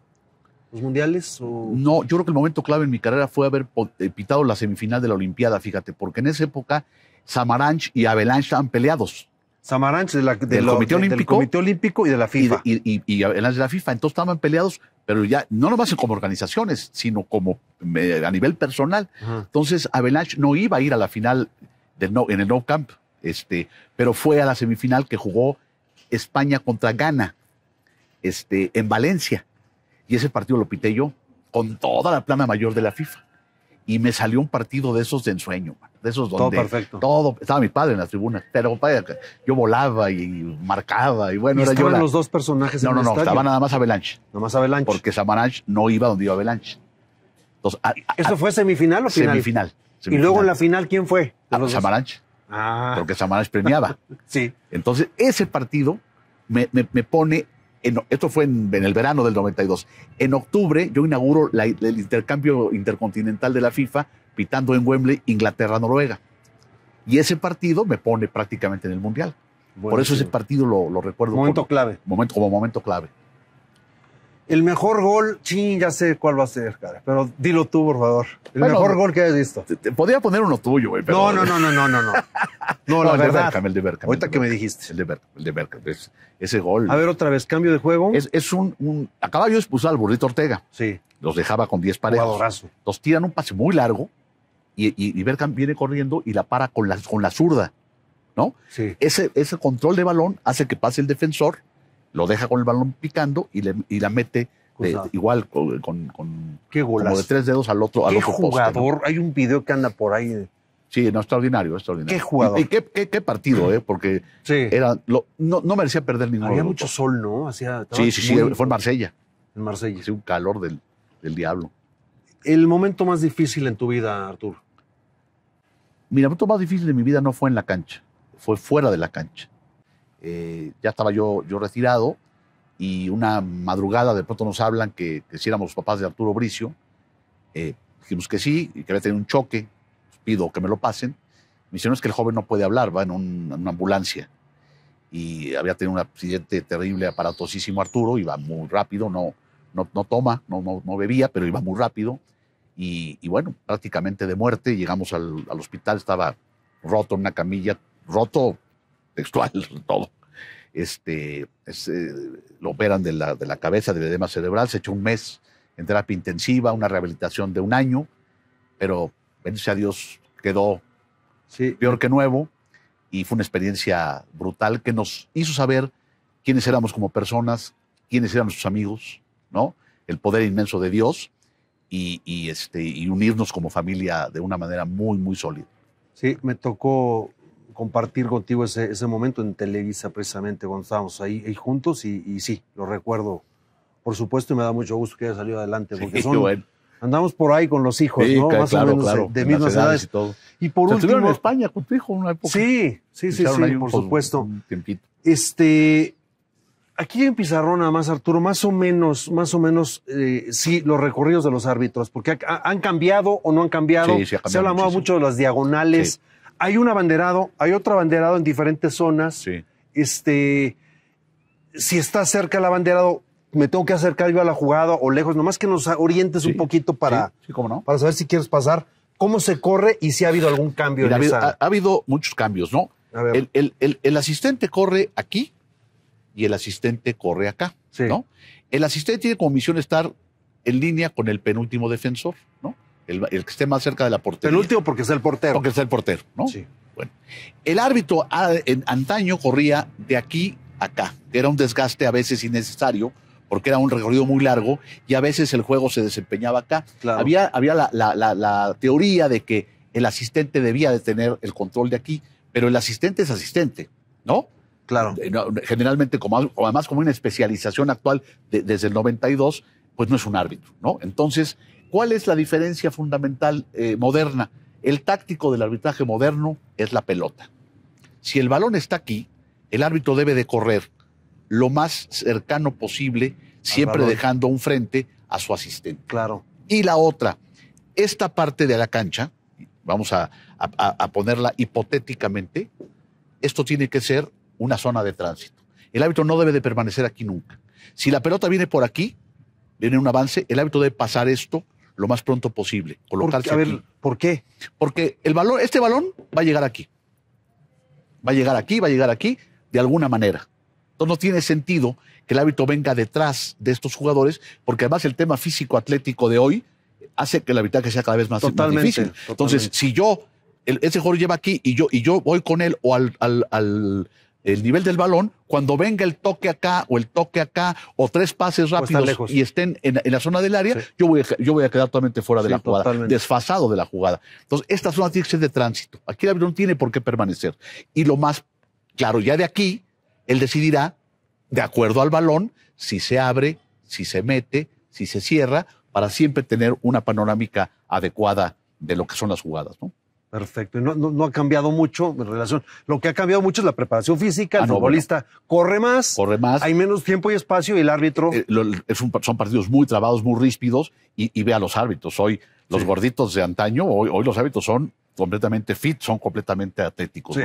¿Los mundiales? No, yo creo que el momento clave en mi carrera fue haber eh, pitado la semifinal de la Olimpiada, fíjate, porque en esa época Samaranch y Avalanche estaban peleados. Samaranch del, Comité Olímpico, y de la FIFA. Y, y, de la FIFA. Entonces estaban peleados, pero ya no nomás como organizaciones, sino como a nivel personal. Entonces Avelanche no iba a ir a la final en el No Camp, este, pero fue a la semifinal que jugó España contra Ghana este, en Valencia. Y ese partido lo pité yo con toda la plana mayor de la FIFA y me salió un partido de esos de ensueño, de esos donde todo perfecto. estaba mi padre en la tribuna. pero yo volaba y marcaba y bueno, era yo los dos personajes no, en No, no, no, estaba nada más Avalanche. Nada más Avalanche. Porque Samaranch no iba donde iba Avalanche. Entonces, ah, ah, ¿Eso fue semifinal o final? Semifinal. Y luego en la final quién fue? Ah, Samaranch. Ah. Porque Samaranch premiaba. sí. Entonces, ese partido me, me, me pone esto fue en, el verano del 92. En octubre yo inauguro el intercambio intercontinental de la FIFA pitando en Wembley Inglaterra-Noruega. Y ese partido me pone prácticamente en el Mundial. Por eso ese partido lo, recuerdo. Momento clave. Momento, como momento clave. El mejor gol, ching, ya sé cuál va a ser, cara. Pero dilo tú, por favor. El mejor gol que hayas visto. Te, podía poner uno tuyo, güey. Pero... No, no, no, no, no, no. No, la el verdad. De el de Ahorita que me dijiste. El de Berkham, el de Berkham. ese gol. A ver, otra vez, cambio de juego. Es, un, un, Acaba yo expulsar al burrito Ortega. Sí. Los dejaba con 10 parejas. Los tiran un pase muy largo y, y, viene corriendo y la para con la, con la zurda, ¿no? Sí. Ese, ese control de balón hace que pase el defensor lo deja con el balón picando y, y la mete eh, igual con, ¿Qué como de tres dedos al otro, al jugador? Hay un video que anda por ahí. Sí, no, extraordinario, extraordinario. Qué jugador. Y, qué, partido, ¿eh? Porque era, no, merecía perder nada, Había mucho sol, ¿no? Hacía, sí, sí, sí, fue en Marsella. En Marsella. Sí, un calor del, del diablo. ¿El momento más difícil en tu vida, Artur? El momento más difícil de mi vida no fue en la cancha, fue fuera de la cancha. Eh, ya estaba yo, yo retirado y una madrugada de pronto nos hablan que, si éramos los papás de Arturo Bricio, eh, dijimos que sí y que había tenido un choque, pues pido que me lo pasen. Me dijeron es que el joven no puede hablar, va en, una ambulancia y había tenido un accidente terrible, aparatosísimo Arturo, iba muy rápido, no, no, toma, no, no, bebía, pero iba muy rápido. Y, bueno, prácticamente de muerte, llegamos al, hospital, estaba roto en una camilla, roto textual, todo este, eh, lo operan de la, de la cabeza, del edema cerebral, se echó un mes en terapia intensiva, una rehabilitación de un año, pero bendice a Dios, quedó sí. peor que nuevo y fue una experiencia brutal que nos hizo saber quiénes éramos como personas, quiénes eran nuestros amigos, ¿no? El poder inmenso de Dios y, este, y unirnos como familia de una manera muy, muy sólida. Sí, me tocó compartir contigo ese, momento en Televisa, precisamente, cuando estábamos ahí, juntos, y, sí, lo recuerdo, por supuesto, y me da mucho gusto que haya salido adelante, porque andamos por ahí con los hijos, ¿no? Más o menos eh, de mismas edades. Y, por último. en España con tu hijo una época. Sí, sí, sí, sí por supuesto. este, aquí en Pizarrón, más Arturo, más o menos, más o menos, eh, sí, los recorridos de los árbitros, porque han cambiado o no han cambiado. se ha hablado mucho de las diagonales. Hay un abanderado, hay otro abanderado en diferentes zonas. Sí. Este, si está cerca el abanderado, me tengo que acercar yo a la jugada o lejos, nomás que nos orientes un poquito para, para saber si quieres pasar, cómo se corre y si ha habido algún cambio. en ha, esa... ha, habido muchos cambios, ¿no? el, asistente corre aquí y el asistente corre acá, ¿no? El asistente tiene como misión estar en línea con el penúltimo defensor, ¿no? El, que esté más cerca de la portería. El último porque es el portero. Porque es el portero, ¿no? Sí. Bueno, el árbitro ah, antaño corría de aquí a acá, era un desgaste a veces innecesario, porque era un recorrido muy largo y a veces el juego se desempeñaba acá. Había, había la, teoría de que el asistente debía de tener el control de aquí, pero el asistente es asistente, ¿no? Claro. Eh, generalmente, como, además como una especialización actual desde el 92, pues no es un árbitro, ¿no? Entonces, ¿Cuál es la diferencia fundamental eh, moderna? El táctico del arbitraje moderno es la pelota. Si el balón está aquí, el árbitro debe de correr lo más cercano posible, siempre dejando un frente a su asistente. Claro. Y la otra, esta parte de la cancha, vamos a, a ponerla hipotéticamente, esto tiene que ser una zona de tránsito. El árbitro no debe de permanecer aquí nunca. Si la pelota viene por aquí, viene un avance, el árbitro debe pasar esto lo más pronto posible. Colocarse a ver, ¿por qué? Porque el balón este balón va a llegar aquí. Va a llegar aquí, va a llegar aquí, de alguna manera. Entonces no tiene sentido que el hábito venga detrás de estos jugadores, porque además el tema físico-atlético de hoy hace que el arbitraje sea cada vez más, difícil. Entonces, si yo, ese jugador lleva aquí y yo, y yo voy con él o al el nivel del balón, cuando venga el toque acá o el toque acá o tres pases rápidos y estén en, la zona del área, yo, voy a, quedar totalmente fuera de la jugada, desfasado de la jugada. Entonces, esta zona tiene que ser de tránsito. Aquí el avión tiene por qué permanecer. Y lo más claro, ya de aquí, él decidirá, de acuerdo al balón, si se abre, si se mete, si se cierra, para siempre tener una panorámica adecuada de lo que son las jugadas, ¿no? Perfecto. Y no, ha cambiado mucho en relación. Lo que ha cambiado mucho es la preparación física. Ah, el futbolista corre más. Corre más. Hay menos tiempo y espacio y el árbitro. Eh, son partidos muy trabados, muy ríspidos y, ve a los árbitros. Hoy los gorditos de antaño, hoy, los árbitros son completamente fit, son completamente atléticos. Sí.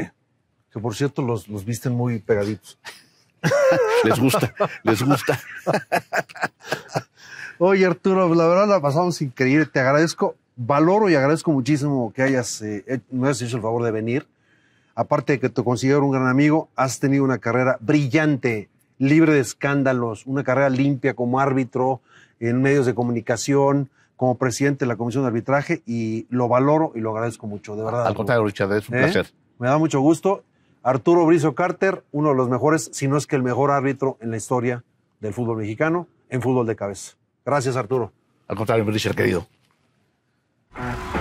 Que por cierto los, los visten muy pegaditos. les gusta, les gusta. Oye, Arturo, la verdad la pasamos increíble. Te agradezco valoro y agradezco muchísimo que hayas, eh, me hayas hecho el favor de venir. Aparte de que te considero un gran amigo, has tenido una carrera brillante, libre de escándalos, una carrera limpia como árbitro en medios de comunicación, como presidente de la Comisión de Arbitraje y lo valoro y lo agradezco mucho, de verdad. Al contrario, Richard, es un ¿Eh? placer. Me da mucho gusto. Arturo Brizo Carter, uno de los mejores, si no es que el mejor árbitro en la historia del fútbol mexicano, en fútbol de cabeza. Gracias, Arturo. Al contrario, Richard, querido. Uh.